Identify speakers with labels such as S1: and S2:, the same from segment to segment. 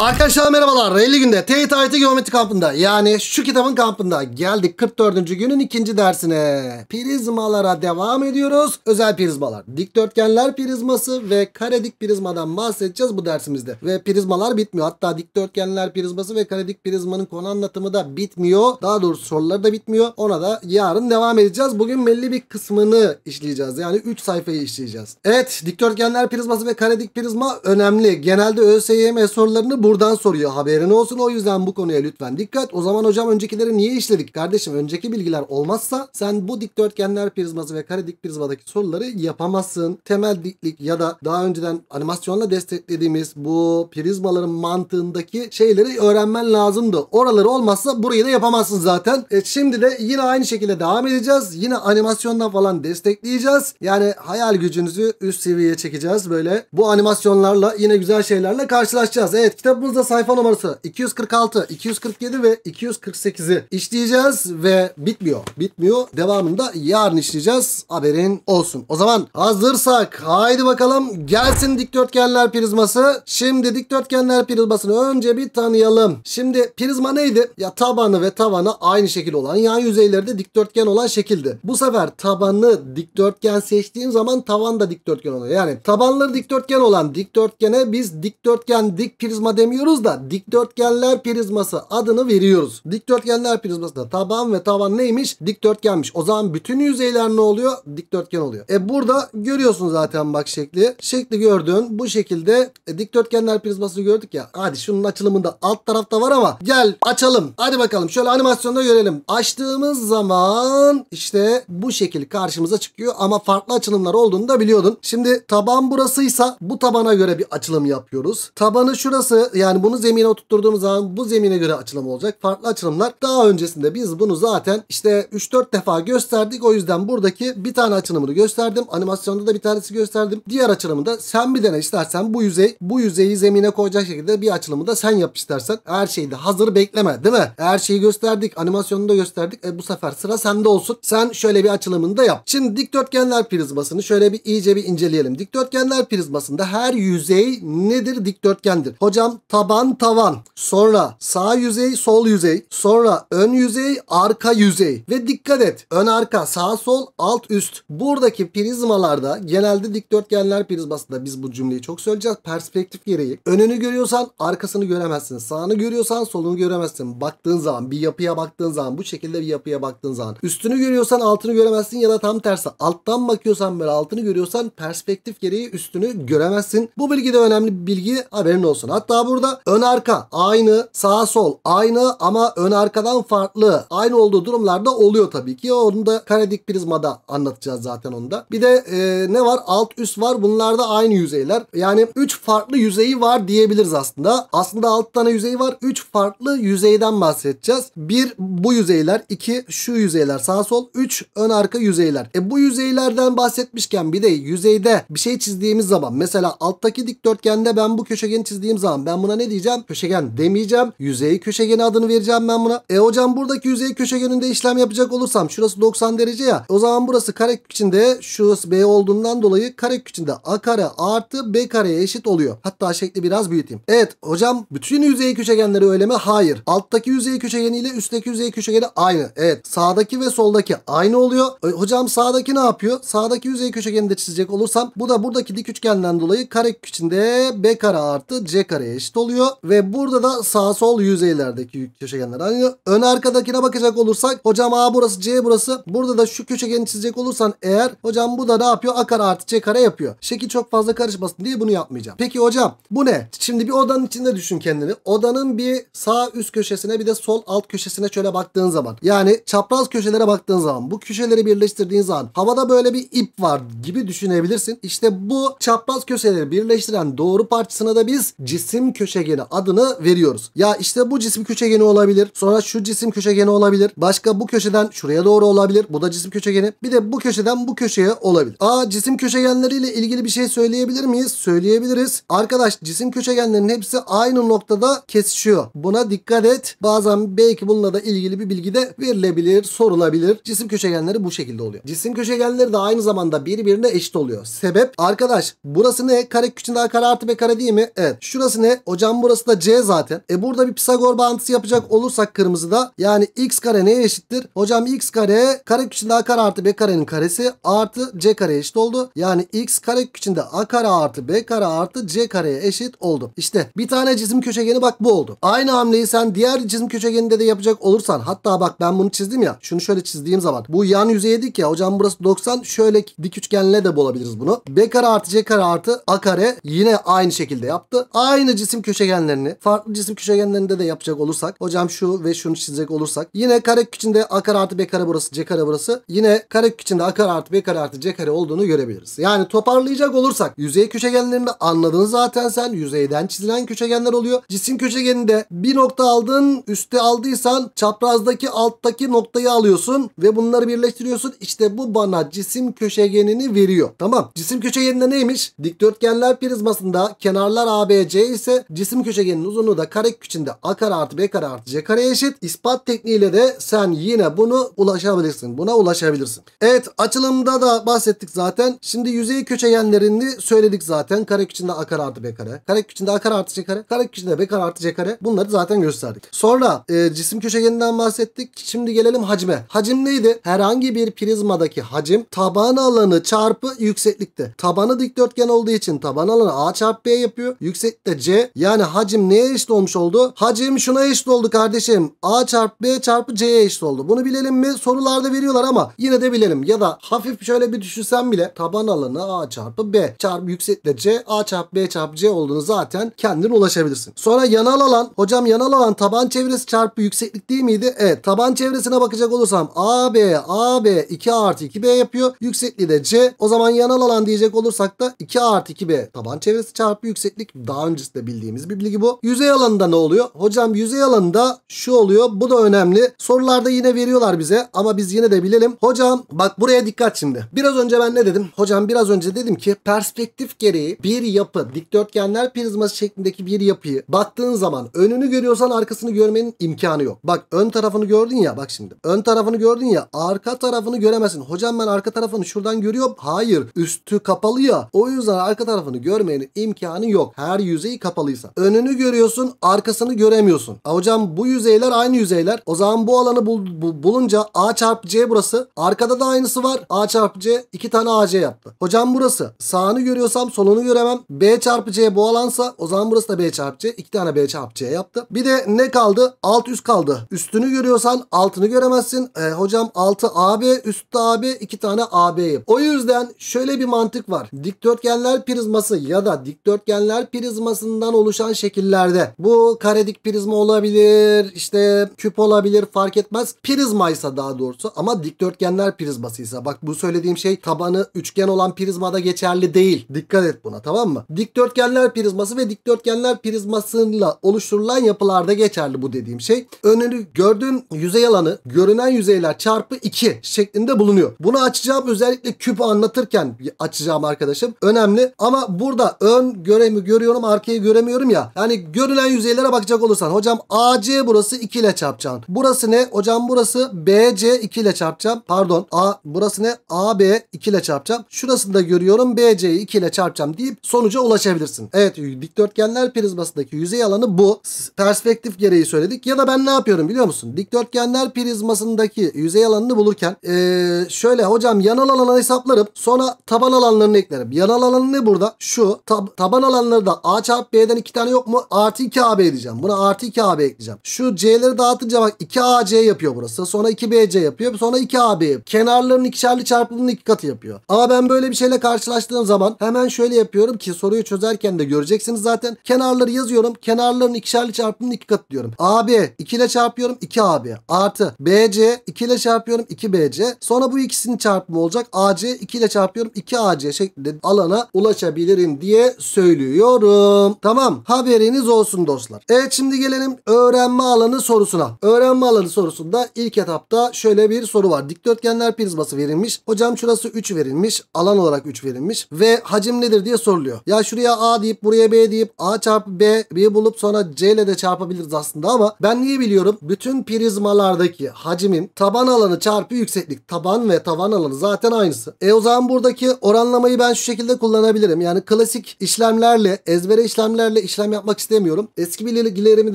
S1: Arkadaşlar merhabalar. 50 günde TYT Geometri kampında yani şu kitabın kampında geldik 44. günün ikinci dersine. Prizmalara devam ediyoruz. Özel prizmalar. Dikdörtgenler prizması ve karedik prizmadan bahsedeceğiz bu dersimizde. Ve prizmalar bitmiyor. Hatta dikdörtgenler prizması ve karedik prizmanın konu anlatımı da bitmiyor. Daha doğrusu soruları da bitmiyor. Ona da yarın devam edeceğiz. Bugün belli bir kısmını işleyeceğiz. Yani 3 sayfayı işleyeceğiz. Evet dikdörtgenler prizması ve karedik prizma önemli. Genelde ÖSYM sorularını bu buradan soruyor haberin olsun o yüzden bu konuya lütfen dikkat. O zaman hocam öncekileri niye işledik kardeşim? Önceki bilgiler olmazsa sen bu dikdörtgenler prizması ve kare dik prizmadaki soruları yapamazsın. Temel diklik ya da daha önceden animasyonla desteklediğimiz bu prizmaların mantığındaki şeyleri öğrenmen lazımdı. Oraları olmazsa burayı da yapamazsın zaten. E şimdi de yine aynı şekilde devam edeceğiz. Yine animasyondan falan destekleyeceğiz. Yani hayal gücünüzü üst seviyeye çekeceğiz böyle. Bu animasyonlarla yine güzel şeylerle karşılaşacağız. Evet kitap kitabımızda sayfa numarası 246, 247 ve 248'i işleyeceğiz ve bitmiyor. Bitmiyor. Devamında yarın işleyeceğiz. Haberin olsun. O zaman hazırsak haydi bakalım gelsin dikdörtgenler prizması. Şimdi dikdörtgenler prizmasını önce bir tanıyalım. Şimdi prizma neydi? Ya tabanı ve tavanı aynı şekil olan yan yüzeyleri de dikdörtgen olan şekildi. Bu sefer tabanı dikdörtgen seçtiğim zaman tavan da dikdörtgen oluyor. Yani tabanları dikdörtgen olan dikdörtgene biz dikdörtgen dik prizma demiyoruz da dikdörtgenler prizması adını veriyoruz. Dikdörtgenler prizması da taban ve tavan neymiş? Dikdörtgenmiş. O zaman bütün yüzeyler ne oluyor? Dikdörtgen oluyor. E burada görüyorsun zaten bak şekli. Şekli gördün. Bu şekilde e, dikdörtgenler prizmasını gördük ya. Hadi şunun açılımında alt tarafta var ama gel açalım. Hadi bakalım şöyle animasyonda görelim. Açtığımız zaman işte bu şekil karşımıza çıkıyor ama farklı açılımlar olduğunu da biliyordun. Şimdi taban burasıysa bu tabana göre bir açılım yapıyoruz. Tabanı şurası yani bunu zemine oturttuğumuz zaman bu zemine göre açılım olacak. Farklı açılımlar. Daha öncesinde biz bunu zaten işte 3-4 defa gösterdik. O yüzden buradaki bir tane açılımını gösterdim. Animasyonda da bir tanesi gösterdim. Diğer açılımda sen bir dene istersen bu yüzey bu yüzeyi zemine koyacak şekilde bir açılımı da sen yap istersen. Her şeyde hazır bekleme değil mi? Her şeyi gösterdik. Animasyonunu da gösterdik. E bu sefer sıra sende olsun. Sen şöyle bir açılımını da yap. Şimdi dikdörtgenler prizmasını şöyle bir iyice bir inceleyelim. Dikdörtgenler prizmasında her yüzey nedir? Dikdörtgendir. Hocam taban, tavan. Sonra sağ yüzey, sol yüzey. Sonra ön yüzey, arka yüzey. Ve dikkat et. Ön arka, sağ sol, alt üst. Buradaki prizmalarda genelde dikdörtgenler prizmasında biz bu cümleyi çok söyleyeceğiz. Perspektif gereği. Önünü görüyorsan arkasını göremezsin. Sağını görüyorsan solunu göremezsin. Baktığın zaman bir yapıya baktığın zaman bu şekilde bir yapıya baktığın zaman. Üstünü görüyorsan altını göremezsin ya da tam tersi. Alttan bakıyorsan böyle altını görüyorsan perspektif gereği üstünü göremezsin. Bu bilgi de önemli bir bilgi haberin olsun. Hatta bu burada ön arka aynı, sağ sol aynı ama ön arkadan farklı. Aynı olduğu durumlarda oluyor tabii ki. Onu da karedik prizmada anlatacağız zaten onu da. Bir de e, ne var? Alt üst var. Bunlar da aynı yüzeyler. Yani 3 farklı yüzeyi var diyebiliriz aslında. Aslında 6 tane yüzey var. 3 farklı yüzeyden bahsedeceğiz. 1 bu yüzeyler, 2 şu yüzeyler sağ sol, 3 ön arka yüzeyler. E bu yüzeylerden bahsetmişken bir de yüzeyde bir şey çizdiğimiz zaman mesela alttaki dikdörtgende ben bu köşegeni çizdiğim zaman ben buna ne diyeceğim? Köşegen demeyeceğim. Yüzey köşegeni adını vereceğim ben buna. E hocam buradaki yüzey köşegeninde işlem yapacak olursam şurası 90 derece ya. O zaman burası kare içinde şurası B olduğundan dolayı kare içinde A kare artı B kareye eşit oluyor. Hatta şekli biraz büyüteyim. Evet hocam bütün yüzey köşegenleri öyle mi? Hayır. Alttaki yüzey köşegeni ile üstteki yüzey köşegeni aynı. Evet. Sağdaki ve soldaki aynı oluyor. E, hocam sağdaki ne yapıyor? Sağdaki yüzey köşegeni de çizecek olursam bu da buradaki dik üçgenden dolayı kare içinde B kare artı C kareye eşit eşit oluyor. Ve burada da sağ sol yüzeylerdeki köşegenler aynı. Ön arkadakine bakacak olursak hocam A burası C burası. Burada da şu köşegeni çizecek olursan eğer hocam bu da ne yapıyor? A kare artı C kare yapıyor. Şekil çok fazla karışmasın diye bunu yapmayacağım. Peki hocam bu ne? Şimdi bir odanın içinde düşün kendini. Odanın bir sağ üst köşesine bir de sol alt köşesine şöyle baktığın zaman. Yani çapraz köşelere baktığın zaman bu köşeleri birleştirdiğin zaman havada böyle bir ip var gibi düşünebilirsin. İşte bu çapraz köşeleri birleştiren doğru parçasına da biz cisim köşegeni adını veriyoruz. Ya işte bu cisim köşegeni olabilir. Sonra şu cisim köşegeni olabilir. Başka bu köşeden şuraya doğru olabilir. Bu da cisim köşegeni. Bir de bu köşeden bu köşeye olabilir. Aa cisim köşegenleriyle ilgili bir şey söyleyebilir miyiz? Söyleyebiliriz. Arkadaş cisim köşegenlerinin hepsi aynı noktada kesişiyor. Buna dikkat et. Bazen belki bununla da ilgili bir bilgi de verilebilir, sorulabilir. Cisim köşegenleri bu şekilde oluyor. Cisim köşegenleri de aynı zamanda birbirine eşit oluyor. Sebep arkadaş burası ne? Kare küçüğün daha kare artı b kare değil mi? Evet. Şurası ne? Hocam burası da C zaten. E burada bir Pisagor bağıntısı yapacak olursak kırmızıda yani x kare neye eşittir? Hocam x kare kare içinde a kare artı b karenin karesi artı c kare eşit oldu. Yani x kare içinde a kare artı b kare artı c kareye eşit oldu. İşte bir tane cisim köşegeni bak bu oldu. Aynı hamleyi sen diğer cisim köşegeninde de yapacak olursan hatta bak ben bunu çizdim ya şunu şöyle çizdiğim zaman bu yan yüzeydik ya hocam burası 90 şöyle dik üçgenle de bulabiliriz bunu. B kare artı c kare artı a kare yine aynı şekilde yaptı. Aynı cisim cisim köşegenlerini farklı cisim köşegenlerinde de yapacak olursak hocam şu ve şunu çizecek olursak yine kare içinde a kare artı b kare burası c kare burası yine kare içinde a kare artı b kare artı c kare olduğunu görebiliriz. Yani toparlayacak olursak yüzey köşegenlerini anladın zaten sen yüzeyden çizilen köşegenler oluyor. Cisim köşegeninde bir nokta aldın üstte aldıysan çaprazdaki alttaki noktayı alıyorsun ve bunları birleştiriyorsun. İşte bu bana cisim köşegenini veriyor. Tamam cisim köşegeninde neymiş? Dikdörtgenler prizmasında kenarlar ABC ise şekilde cisim köşegenin uzunluğu da kare içinde a kare artı b kare artı c kare eşit. İspat tekniğiyle de sen yine bunu ulaşabilirsin. Buna ulaşabilirsin. Evet açılımda da bahsettik zaten. Şimdi yüzey köşegenlerini söyledik zaten. Kare içinde a kare artı b kare. Kare içinde a kare artı c kare. Kare içinde b kare artı c kare. Bunları zaten gösterdik. Sonra e, cisim köşegeninden bahsettik. Şimdi gelelim hacme. Hacim neydi? Herhangi bir prizmadaki hacim taban alanı çarpı yükseklikte. Tabanı dikdörtgen olduğu için taban alanı a çarpı b yapıyor. Yükseklikte c yani hacim neye eşit olmuş oldu? Hacim şuna eşit oldu kardeşim. A çarpı B çarpı C'ye eşit oldu. Bunu bilelim mi? Sorularda veriyorlar ama yine de bilelim. Ya da hafif şöyle bir düşünsem bile taban alanı A çarpı B çarpı yüksekle C A çarpı B çarpı C olduğunu zaten kendin ulaşabilirsin. Sonra yanal alan. Hocam yanal alan taban çevresi çarpı yükseklik değil miydi? Evet. Taban çevresine bakacak olursam a b a b 2 artı 2B yapıyor. Yüksekliği de C. O zaman yanal alan diyecek olursak da 2 artı 2B taban çevresi çarpı yükseklik daha öncesinde bildiğimiz bildiğimiz bir bilgi bu. Yüzey alanında ne oluyor? Hocam yüzey alanında şu oluyor. Bu da önemli. Sorularda yine veriyorlar bize ama biz yine de bilelim. Hocam bak buraya dikkat şimdi. Biraz önce ben ne dedim? Hocam biraz önce dedim ki perspektif gereği bir yapı dikdörtgenler prizması şeklindeki bir yapıyı baktığın zaman önünü görüyorsan arkasını görmenin imkanı yok. Bak ön tarafını gördün ya bak şimdi. Ön tarafını gördün ya arka tarafını göremezsin. Hocam ben arka tarafını şuradan görüyorum. Hayır üstü kapalı ya. O yüzden arka tarafını görmenin imkanı yok. Her yüzeyi kapalı olmalıysa. Önünü görüyorsun arkasını göremiyorsun. A hocam bu yüzeyler aynı yüzeyler. O zaman bu alanı bul, bu, bulunca A çarpı C burası. Arkada da aynısı var. A çarpı C iki tane AC yaptı. Hocam burası sağını görüyorsam solunu göremem. B çarpı C bu alansa o zaman burası da B çarpı C. iki tane B çarpı C yaptı. Bir de ne kaldı? Alt üst kaldı. Üstünü görüyorsan altını göremezsin. E, hocam altı AB üstte AB iki tane AB'yim. O yüzden şöyle bir mantık var. Dikdörtgenler prizması ya da dikdörtgenler prizmasından oluşan şekillerde. Bu karedik prizma olabilir, işte küp olabilir fark etmez. Prizmaysa daha doğrusu ama dikdörtgenler prizmasıysa. Bak bu söylediğim şey tabanı üçgen olan prizmada geçerli değil. Dikkat et buna tamam mı? Dikdörtgenler prizması ve dikdörtgenler prizmasıyla oluşturulan yapılarda geçerli bu dediğim şey. Önünü gördüğün yüzey alanı görünen yüzeyler çarpı 2 şeklinde bulunuyor. Bunu açacağım özellikle küpü anlatırken açacağım arkadaşım. Önemli ama burada ön göremi görüyorum arkayı göremi göremiyorum ya. Yani görülen yüzeylere bakacak olursan hocam AC burası 2 ile çarpacaksın. Burası ne? Hocam burası BC 2 ile çarpacağım. Pardon. A burası ne? AB 2 ile çarpacağım. Şurasını da görüyorum. BC'yi 2 ile çarpacağım deyip sonuca ulaşabilirsin. Evet dikdörtgenler prizmasındaki yüzey alanı bu. Perspektif gereği söyledik. Ya da ben ne yapıyorum biliyor musun? Dikdörtgenler prizmasındaki yüzey alanını bulurken ee, şöyle hocam yanal alanı hesaplarım. Sonra taban alanlarını eklerim. Yanal alanı ne burada? Şu tab taban alanları da A çarpı B'den iki tane yok mu? Artı 2 AB edeceğim. Buna artı 2 AB ekleyeceğim. Şu C'leri dağıtınca bak 2 AC yapıyor burası. Sonra 2 BC yapıyor. Sonra 2 AB yapıyor. Kenarlarının ikişerli çarpımının iki katı yapıyor. Ama ben böyle bir şeyle karşılaştığım zaman hemen şöyle yapıyorum ki soruyu çözerken de göreceksiniz zaten. Kenarları yazıyorum. Kenarların ikişerli çarpımının iki katı diyorum. AB 2 ile çarpıyorum 2 AB artı BC 2 ile çarpıyorum 2 BC. Sonra bu ikisinin çarpımı olacak. AC 2 ile çarpıyorum 2 AC şeklinde alana ulaşabilirim diye söylüyorum. Tamam Tamam haberiniz olsun dostlar. Evet şimdi gelelim öğrenme alanı sorusuna. Öğrenme alanı sorusunda ilk etapta şöyle bir soru var. Dikdörtgenler prizması verilmiş. Hocam şurası 3 verilmiş. Alan olarak 3 verilmiş. Ve hacim nedir diye soruluyor. Ya şuraya A deyip buraya B deyip A çarpı B, B'yi bulup sonra C ile de çarpabiliriz aslında ama ben niye biliyorum? Bütün prizmalardaki hacmin taban alanı çarpı yükseklik. Taban ve tavan alanı zaten aynısı. E o zaman buradaki oranlamayı ben şu şekilde kullanabilirim. Yani klasik işlemlerle ezbere işlemlerle bilgilerle işlem yapmak istemiyorum. Eski bilgilerimi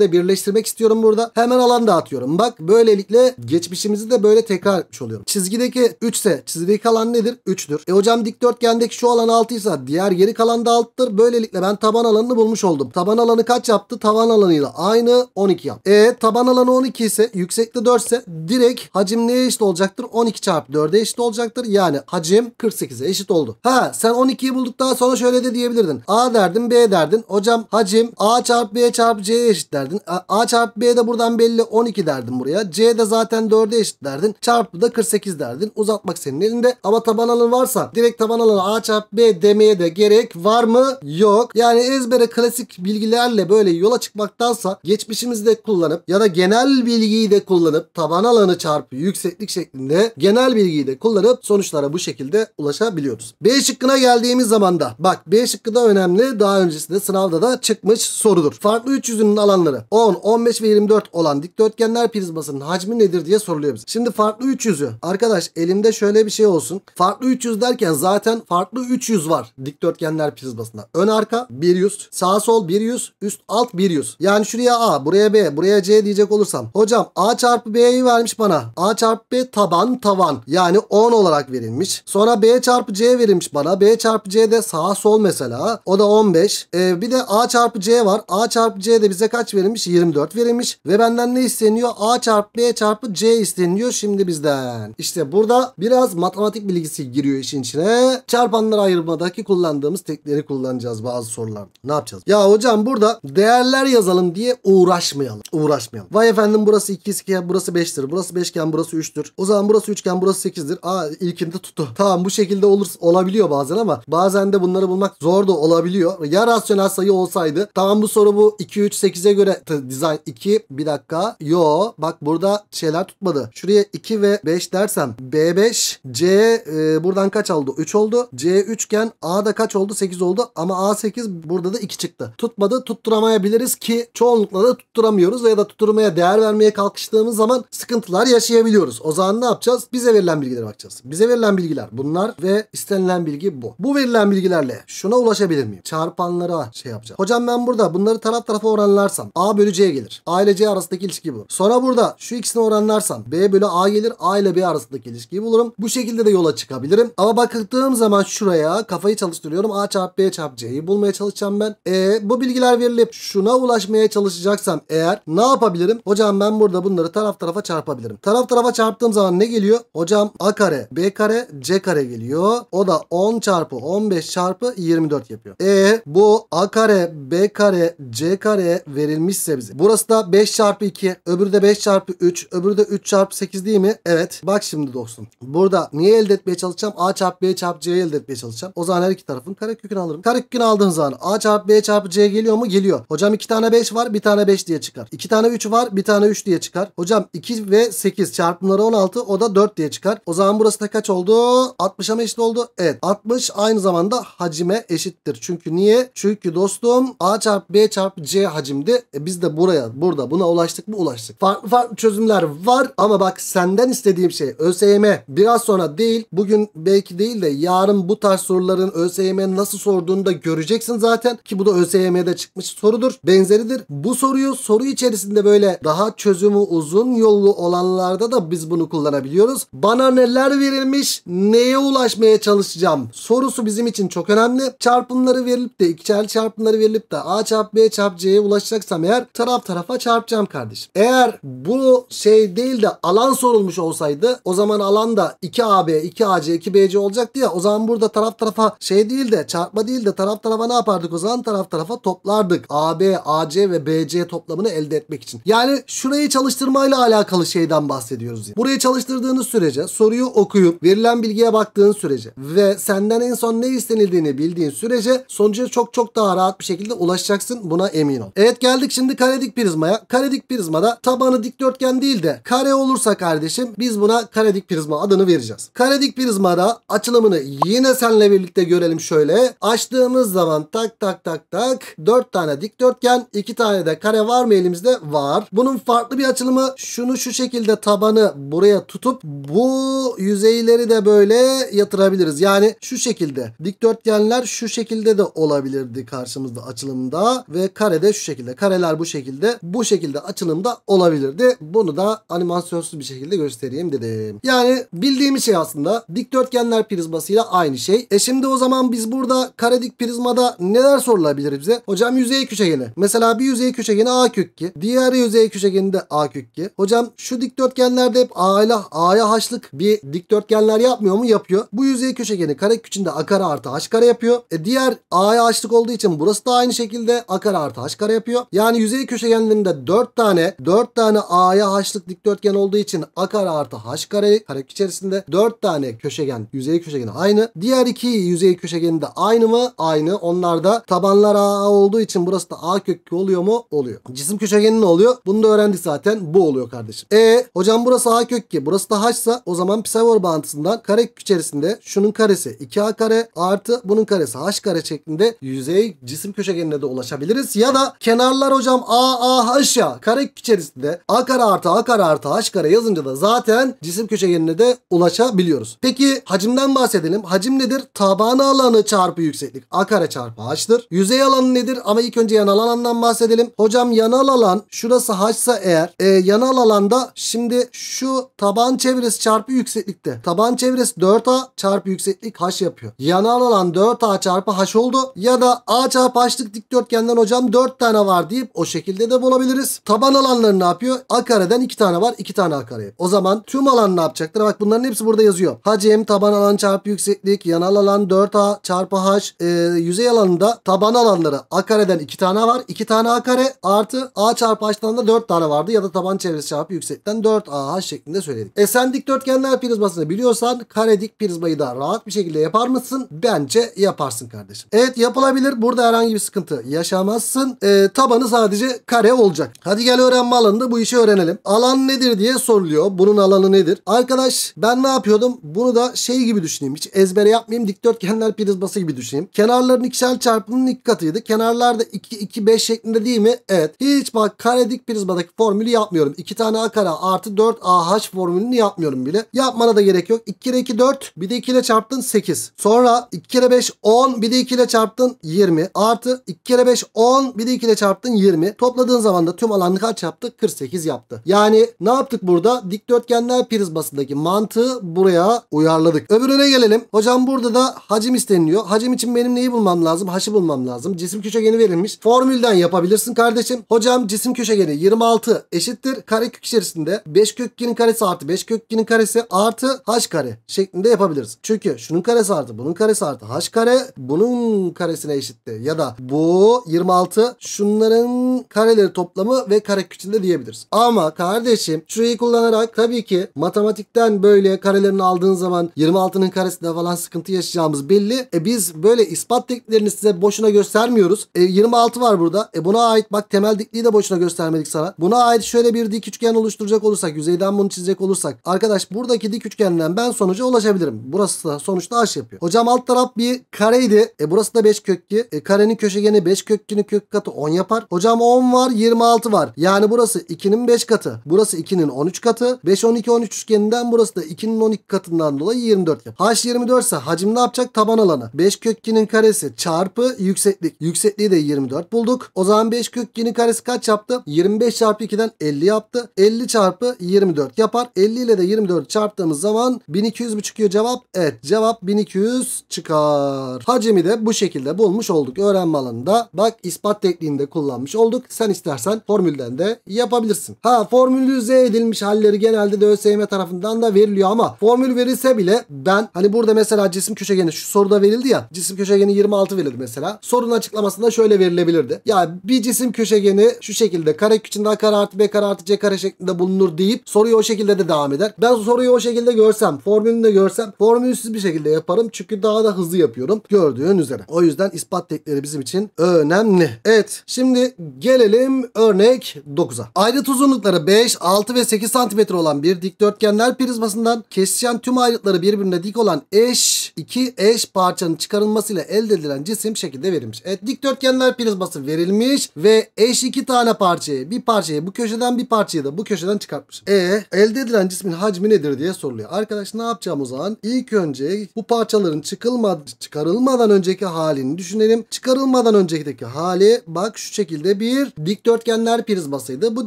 S1: de birleştirmek istiyorum burada. Hemen alan dağıtıyorum. Bak böylelikle geçmişimizi de böyle tekrar etmiş oluyorum. Çizgideki 3 ise çizgideki alan nedir? 3'tür. E hocam dikdörtgendeki şu alan 6 ise diğer geri kalan da 6'tır. Böylelikle ben taban alanını bulmuş oldum. Taban alanı kaç yaptı? Taban alanıyla aynı 12 yap. E taban alanı 12 ise yüksekte 4 ise direkt hacim neye eşit olacaktır? 12 çarpı 4'e eşit olacaktır. Yani hacim 48'e eşit oldu. Ha sen 12'yi bulduktan sonra şöyle de diyebilirdin. A derdin B derdin. Hocam hacim a çarpı b çarpı c'ye eşit derdin. A, a çarpı b de buradan belli 12 derdin buraya. C de zaten 4'e eşit derdin. Çarpı da 48 derdin. Uzatmak senin elinde. Ama taban alanı varsa direkt taban alanı a çarpı b demeye de gerek var mı? Yok. Yani ezbere klasik bilgilerle böyle yola çıkmaktansa geçmişimizde kullanıp ya da genel bilgiyi de kullanıp taban alanı çarpı yükseklik şeklinde genel bilgiyi de kullanıp sonuçlara bu şekilde ulaşabiliyoruz. B şıkkına geldiğimiz zaman da bak B şıkkı da önemli. Daha öncesinde sınavda da çıkmış sorudur. Farklı üç yüzünün alanları 10, 15 ve 24 olan dikdörtgenler prizmasının hacmi nedir diye soruluyor bize. Şimdi farklı üç yüzü. Arkadaş elimde şöyle bir şey olsun. Farklı üç yüz derken zaten farklı üç yüz var dikdörtgenler prizmasında. Ön arka bir yüz, sağ sol bir yüz, üst alt bir yüz. Yani şuraya A, buraya B, buraya C diyecek olursam. Hocam A çarpı B'yi vermiş bana. A çarpı B taban tavan. Yani 10 olarak verilmiş. Sonra B çarpı C verilmiş bana. B çarpı C de sağ sol mesela. O da 15. Ee, bir de A A çarpı C var. A çarpı C de bize kaç verilmiş? 24 verilmiş. Ve benden ne isteniyor? A çarpı B çarpı C isteniyor şimdi bizden. İşte burada biraz matematik bilgisi giriyor işin içine. Çarpanları ayırmadaki kullandığımız tekniği kullanacağız bazı sorular. Ne yapacağız? Ya hocam burada değerler yazalım diye uğraşmayalım. Uğraşmayalım. Vay efendim burası 2 iken burası 5'tir. Burası 5 iken burası 3'tür. O zaman burası 3 iken burası 8'dir. Aa ilkinde tuttu. Tamam bu şekilde olur, olabiliyor bazen ama bazen de bunları bulmak zor da olabiliyor. Ya rasyonel sayı olsa olsaydı tamam bu soru bu 2-3-8'e göre design 2 bir dakika. Yo bak burada şeyler tutmadı. Şuraya 2 ve 5 dersem B5 C e, buradan kaç oldu? 3 oldu. C 3ken üçgen A'da kaç oldu? 8 oldu. Ama A8 burada da 2 çıktı. Tutmadı. Tutturamayabiliriz ki çoğunlukla da tutturamıyoruz ya da tutturmaya değer vermeye kalkıştığımız zaman sıkıntılar yaşayabiliyoruz. O zaman ne yapacağız? Bize verilen bilgilere bakacağız. Bize verilen bilgiler bunlar ve istenilen bilgi bu. Bu verilen bilgilerle şuna ulaşabilir miyim? Çarpanlara şey yapacağız. Hocam ben burada bunları taraf tarafa oranlarsam A bölü C gelir. A ile C arasındaki ilişkiyi bulurum. Sonra burada şu ikisini oranlarsam B bölü A gelir. A ile B arasındaki ilişkiyi bulurum. Bu şekilde de yola çıkabilirim. Ama baktığım zaman şuraya kafayı çalıştırıyorum. A çarpı B çarpı C'yi bulmaya çalışacağım ben. E bu bilgiler verilip şuna ulaşmaya çalışacaksam eğer ne yapabilirim? Hocam ben burada bunları taraf tarafa çarpabilirim. Taraf tarafa çarptığım zaman ne geliyor? Hocam A kare, B kare, C kare geliyor. O da 10 çarpı 15 çarpı 24 yapıyor. E bu A kare, b kare c kare verilmişse bize. Burası da 5 çarpı 2 öbürü de 5 çarpı 3 öbürü de 3 çarpı 8 değil mi? Evet. Bak şimdi dostum. Burada niye elde etmeye çalışacağım? a çarpı b çarpı c'yi elde etmeye çalışacağım. O zaman her iki tarafın karekökünü alırım. Karekökünü aldığım zaman a çarpı b çarpı c geliyor mu? Geliyor. Hocam 2 tane 5 var bir tane 5 diye çıkar. 2 tane 3 var bir tane 3 diye çıkar. Hocam 2 ve 8 çarpımları 16 o da 4 diye çıkar. O zaman burası da kaç oldu? 60'a mı eşit oldu? Evet. 60 aynı zamanda hacime eşittir. Çünkü niye? Çünkü dostum Atom A çarpı B çarpı C hacimde. E biz de buraya burada buna ulaştık mı ulaştık. Farklı farklı çözümler var ama bak senden istediğim şey ÖSYM biraz sonra değil bugün belki değil de yarın bu tarz soruların ÖSYM nasıl sorduğunu da göreceksin zaten ki bu da ÖSYM'de çıkmış sorudur. Benzeridir. Bu soruyu soru içerisinde böyle daha çözümü uzun yollu olanlarda da biz bunu kullanabiliyoruz. Bana neler verilmiş neye ulaşmaya çalışacağım sorusu bizim için çok önemli. Çarpımları verilip de ikişerli çarpımları verilip verilip de A çarp B çarp C'ye ulaşacaksam eğer taraf tarafa çarpacağım kardeşim. Eğer bu şey değil de alan sorulmuş olsaydı o zaman alan da 2AB, 2AC, 2BC olacaktı ya o zaman burada taraf tarafa şey değil de çarpma değil de taraf tarafa ne yapardık o zaman taraf tarafa toplardık. AB, AC ve BC toplamını elde etmek için. Yani şurayı çalıştırmayla alakalı şeyden bahsediyoruz. Yani. Burayı çalıştırdığınız sürece soruyu okuyup verilen bilgiye baktığın sürece ve senden en son ne istenildiğini bildiğin sürece sonucu çok çok daha rahat bir şekilde şekilde ulaşacaksın buna emin ol. Evet geldik şimdi karedik prizmaya. Karedik prizmada tabanı dikdörtgen değil de kare olursa kardeşim biz buna karedik prizma adını vereceğiz. Karedik prizmada açılımını yine senle birlikte görelim şöyle. Açtığımız zaman tak tak tak tak 4 tane dikdörtgen 2 tane de kare var mı elimizde? Var. Bunun farklı bir açılımı şunu şu şekilde tabanı buraya tutup bu yüzeyleri de böyle yatırabiliriz. Yani şu şekilde dikdörtgenler şu şekilde de olabilirdi karşımızda açılımda ve karede şu şekilde. Kareler bu şekilde. Bu şekilde açılımda olabilirdi. Bunu da animasyonsuz bir şekilde göstereyim dedim. Yani bildiğimiz şey aslında dikdörtgenler prizmasıyla aynı şey. E şimdi o zaman biz burada karedik prizmada neler sorulabilir bize? Hocam yüzey köşegeni. Mesela bir yüzey köşegeni A kök Diğer yüzey köşegeni de A kök Hocam şu dikdörtgenlerde hep A ile A'ya haşlık bir dikdörtgenler yapmıyor mu? Yapıyor. Bu yüzey köşegeni kare içinde A kare artı H kare yapıyor. E diğer A'ya haşlık olduğu için burası da aynı şekilde a kare artı h kare yapıyor. Yani yüzey köşegenlerinde 4 tane 4 tane a'ya h'lık dikdörtgen olduğu için a kare artı h kare karek içerisinde 4 tane köşegen yüzey köşegeni aynı. Diğer iki yüzey köşegeni de aynı mı? Aynı. Onlar da tabanlar a olduğu için burası da a kökü oluyor mu? Oluyor. Cisim köşegeni ne oluyor? Bunu da öğrendik zaten. Bu oluyor kardeşim. E hocam burası a kökü. Burası da h'sa o zaman Pisagor bağıntısından karekök içerisinde şunun karesi 2a kare artı bunun karesi h kare şeklinde yüzey cisim köşegeni köşegenine de ulaşabiliriz. Ya da kenarlar hocam A, A, H ya kare içerisinde A kare artı A kare artı H kare yazınca da zaten cisim köşegenine de ulaşabiliyoruz. Peki hacimden bahsedelim. Hacim nedir? Tabanı alanı çarpı yükseklik. A kare çarpı H'tır. Yüzey alanı nedir? Ama ilk önce yanal alandan bahsedelim. Hocam yanal alan şurası H'sa eğer e, yanal alanda şimdi şu taban çevresi çarpı yükseklikte. Taban çevresi 4A çarpı yükseklik H yapıyor. Yanal alan 4A çarpı H oldu. Ya da A çarpı H açlık dikdörtgenden hocam 4 tane var deyip o şekilde de bulabiliriz. Taban alanları ne yapıyor? A kareden 2 tane var 2 tane A kare. O zaman tüm alan ne yapacaklar? Bak bunların hepsi burada yazıyor. Hacim taban alan çarpı yükseklik yanal alan 4A çarpı H e, yüzey alanında taban alanları A kareden 2 tane var 2 tane A kare artı A çarpı H'tan da 4 tane vardı ya da taban çevresi çarpı yüksekten 4A H şeklinde söyledik. E sen dikdörtgenler prizmasını biliyorsan kare dik prizmayı da rahat bir şekilde yapar mısın? Bence yaparsın kardeşim. Evet yapılabilir. Burada herhangi bir sıkıntı yaşamazsın. E, tabanı sadece kare olacak. Hadi gel öğrenme alanında bu işi öğrenelim. Alan nedir diye soruluyor. Bunun alanı nedir? Arkadaş ben ne yapıyordum? Bunu da şey gibi düşüneyim. Hiç ezbere yapmayayım. Dikdörtgenler prizması gibi düşüneyim. Kenarların ikişer çarpımının iki katıydı. Kenarlar da 2, 2, 5 şeklinde değil mi? Evet. Hiç bak kare dik prizmadaki formülü yapmıyorum. 2 tane a kare artı 4 ah formülünü yapmıyorum bile. Yapmana da gerek yok. 2 kere 2 4 bir de 2 ile çarptın 8. Sonra 2 kere 5 10 bir de 2 ile çarptın 20 artı yaptı? 2 kere 5 10. Bir de 2 ile çarptın 20. Topladığın zaman da tüm alanı kaç yaptı? 48 yaptı. Yani ne yaptık burada? Dikdörtgenler prizmasındaki mantığı buraya uyarladık. Öbürüne gelelim. Hocam burada da hacim isteniliyor. Hacim için benim neyi bulmam lazım? Haşı bulmam lazım. Cisim köşegeni verilmiş. Formülden yapabilirsin kardeşim. Hocam cisim köşegeni 26 eşittir. Karekök içerisinde 5 kök 2'nin karesi artı 5 kök 2'nin karesi artı h kare şeklinde yapabiliriz. Çünkü şunun karesi artı bunun karesi artı h kare bunun karesine eşittir. Ya da bu 26 şunların kareleri toplamı ve kare küçülde diyebiliriz. Ama kardeşim şurayı kullanarak tabii ki matematikten böyle karelerini aldığın zaman 26'nın karesinde falan sıkıntı yaşayacağımız belli. E biz böyle ispat tekniklerini size boşuna göstermiyoruz. E 26 var burada. E buna ait bak temel dikliği de boşuna göstermedik sana. Buna ait şöyle bir dik üçgen oluşturacak olursak yüzeyden bunu çizecek olursak arkadaş buradaki dik üçgenden ben sonuca ulaşabilirim. Burası da sonuçta h yapıyor. Hocam alt taraf bir kareydi. E burası da 5 kök 2. E karenin kök köşegeni 5 kökünü kök katı 10 yapar. Hocam 10 var 26 var. Yani burası 2'nin 5 katı. Burası 2'nin 13 katı. 5 12 13 üçgeninden burası da 2'nin 12 katından dolayı 24 yapar. H 24 ise hacim ne yapacak? Taban alanı. 5 kök 2'nin karesi çarpı yükseklik. Yüksekliği de 24 bulduk. O zaman 5 kök 2'nin karesi kaç yaptı? 25 çarpı 2'den 50 yaptı. 50 çarpı 24 yapar. 50 ile de 24 çarptığımız zaman 1200 mi çıkıyor cevap? Evet cevap 1200 çıkar. Hacimi de bu şekilde bulmuş olduk. Öğrenme kullanma bak ispat tekniğinde kullanmış olduk. Sen istersen formülden de yapabilirsin. Ha formülüze edilmiş halleri genelde de ÖSYM tarafından da veriliyor ama formül verilse bile ben hani burada mesela cisim köşegeni şu soruda verildi ya cisim köşegeni 26 verildi mesela. Sorunun açıklamasında şöyle verilebilirdi. Ya bir cisim köşegeni şu şekilde kare içinde a kare artı b kare artı c kare şeklinde bulunur deyip soruyu o şekilde de devam eder. Ben soruyu o şekilde görsem formülünü de görsem formülsüz bir şekilde yaparım çünkü daha da hızlı yapıyorum gördüğün üzere. O yüzden ispat tekleri bizim için için önemli. Evet şimdi gelelim örnek 9'a. Ayrıt uzunlukları 5, 6 ve 8 santimetre olan bir dikdörtgenler prizmasından kesişen tüm ayrıtları birbirine dik olan eş iki eş parçanın çıkarılmasıyla elde edilen cisim şekilde verilmiş. Evet dikdörtgenler prizması verilmiş ve eş iki tane parçayı bir parçayı bu köşeden bir parçayı da bu köşeden çıkartmış. E elde edilen cismin hacmi nedir diye soruluyor. Arkadaş ne yapacağım o zaman? İlk önce bu parçaların çıkılma, çıkarılmadan önceki halini düşünelim. Çıkarılma yıkılmadan önceki hali bak şu şekilde bir dikdörtgenler prizmasıydı. Bu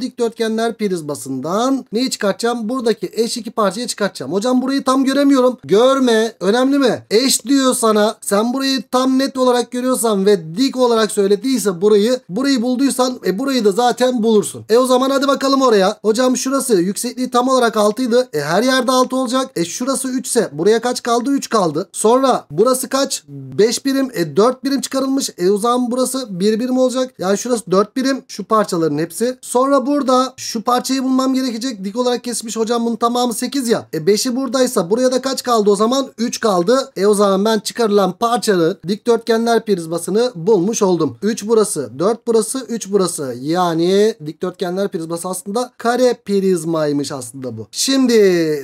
S1: dikdörtgenler prizmasından neyi çıkartacağım? Buradaki eş iki parçayı çıkartacağım. Hocam burayı tam göremiyorum. Görme önemli mi? Eş diyor sana. Sen burayı tam net olarak görüyorsan ve dik olarak söylediyse burayı burayı bulduysan e burayı da zaten bulursun. E o zaman hadi bakalım oraya. Hocam şurası yüksekliği tam olarak 6'ydı. E her yerde 6 olacak. E şurası 3 ise buraya kaç kaldı? 3 kaldı. Sonra burası kaç? 5 birim. E 4 birim çıkarılmış. E o zaman burası 1 birim olacak. Yani şurası 4 birim. Şu parçaların hepsi. Sonra burada şu parçayı bulmam gerekecek. Dik olarak kesmiş hocam bunun tamamı 8 ya. E 5'i buradaysa buraya da kaç kaldı o zaman? 3 kaldı. E o zaman ben çıkarılan parçanın dikdörtgenler prizmasını bulmuş oldum. 3 burası, 4 burası, 3 burası. Yani dikdörtgenler prizması aslında kare prizmaymış aslında bu. Şimdi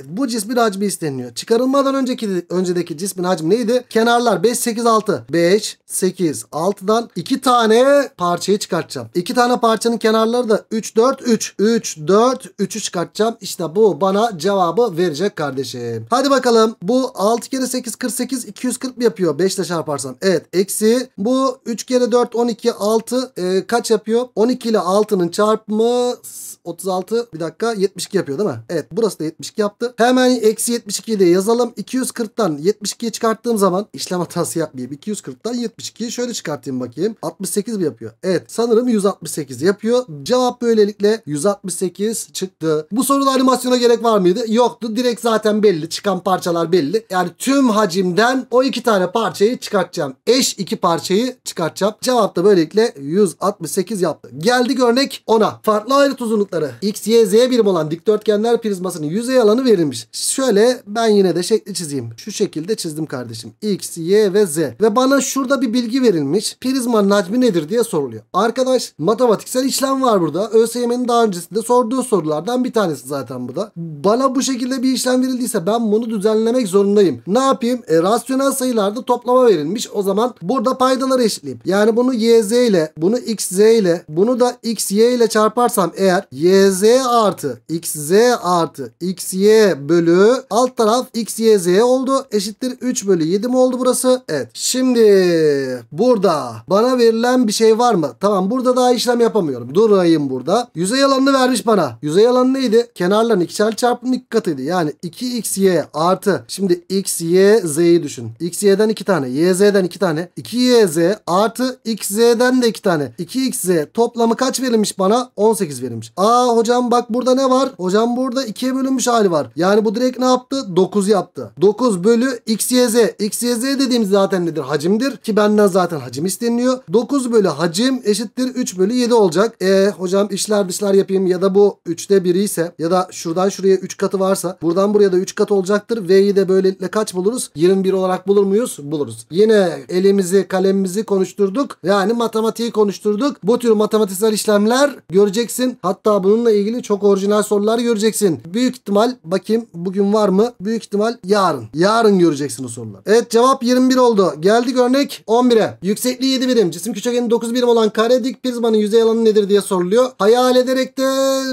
S1: bu cismin hacmi isteniyor. Çıkarılmadan önceki öncedeki cismin hacmi neydi? Kenarlar 5 8 6. 5 8 6 arasından iki tane parçayı çıkartacağım. İki tane parçanın kenarları da 3, 4, 3. 3, 4, 3'ü çıkartacağım. İşte bu bana cevabı verecek kardeşim. Hadi bakalım. Bu 6 kere 8, 48, 240 yapıyor. 5 ile çarparsam. Evet. Eksi. Bu 3 kere 4, 12, 6. E, kaç yapıyor? 12 ile 6'nın çarpımı 36. Bir dakika. 72 yapıyor değil mi? Evet. Burası da 72 yaptı. Hemen eksi 72'yi de yazalım. 240'tan 72'yi çıkarttığım zaman işlem hatası yapmayayım. 240'tan 72'yi şöyle çıkartayım Hemen bakayım. 68 mi yapıyor? Evet. Sanırım 168 yapıyor. Cevap böylelikle 168 çıktı. Bu soruda animasyona gerek var mıydı? Yoktu. Direkt zaten belli. Çıkan parçalar belli. Yani tüm hacimden o iki tane parçayı çıkartacağım. Eş iki parçayı çıkartacağım. Cevap da böylelikle 168 yaptı. Geldik örnek 10'a. Farklı ayrıt uzunlukları x, y, z birim olan dikdörtgenler prizmasının yüzey alanı verilmiş. Şöyle ben yine de şekli çizeyim. Şu şekilde çizdim kardeşim. x, y ve z. Ve bana şurada bir bilgi verilmiş. Perizmanın hacmi nedir diye soruluyor. Arkadaş matematiksel işlem var burada. ÖSYM'nin daha öncesinde sorduğu sorulardan bir tanesi zaten bu da. Bana bu şekilde bir işlem verildiyse ben bunu düzenlemek zorundayım. Ne yapayım? E, rasyonel sayılarda toplama verilmiş. O zaman burada paydaları eşitleyeyim. Yani bunu YZ ile, bunu XZ ile, bunu da XY ile çarparsam eğer YZ artı XZ artı XY bölü alt taraf XYZ oldu. Eşittir 3 bölü 7 mi oldu burası? Evet. Şimdi burada bana verilen bir şey var mı? Tamam burada daha işlem yapamıyorum. Durayım burada. Yüzey alanını vermiş bana. Yüzey alanı neydi? Kenarların ikişer çarpımın iki katıydı. Yani 2xy artı şimdi x, düşün. Xy'den y'den iki tane. yz'den z'den iki tane. 2yz artı xz'den de iki tane. 2xz toplamı kaç verilmiş bana? 18 verilmiş. Aa hocam bak burada ne var? Hocam burada 2'ye bölünmüş hali var. Yani bu direkt ne yaptı? 9 yaptı. 9 bölü xyz. y, dediğimiz zaten nedir? Hacimdir ki benden zaten hacim isteniyor. 9 bölü hacim eşittir 3 bölü 7 olacak. E hocam işler dışlar yapayım ya da bu 3'te 1 ise ya da şuradan şuraya 3 katı varsa buradan buraya da 3 kat olacaktır. V'yi de böylelikle kaç buluruz? 21 olarak bulur muyuz? Buluruz. Yine elimizi kalemimizi konuşturduk. Yani matematiği konuşturduk. Bu tür matematiksel işlemler göreceksin. Hatta bununla ilgili çok orijinal sorular göreceksin. Büyük ihtimal bakayım bugün var mı? Büyük ihtimal yarın. Yarın göreceksin o soruları. Evet cevap 21 oldu. Geldik örnek 11'e. Yükseklik yüksekliği 7 birim. Cisim küçügenin 9 birim olan kare dik prizmanın yüzey alanı nedir diye soruluyor. Hayal ederek de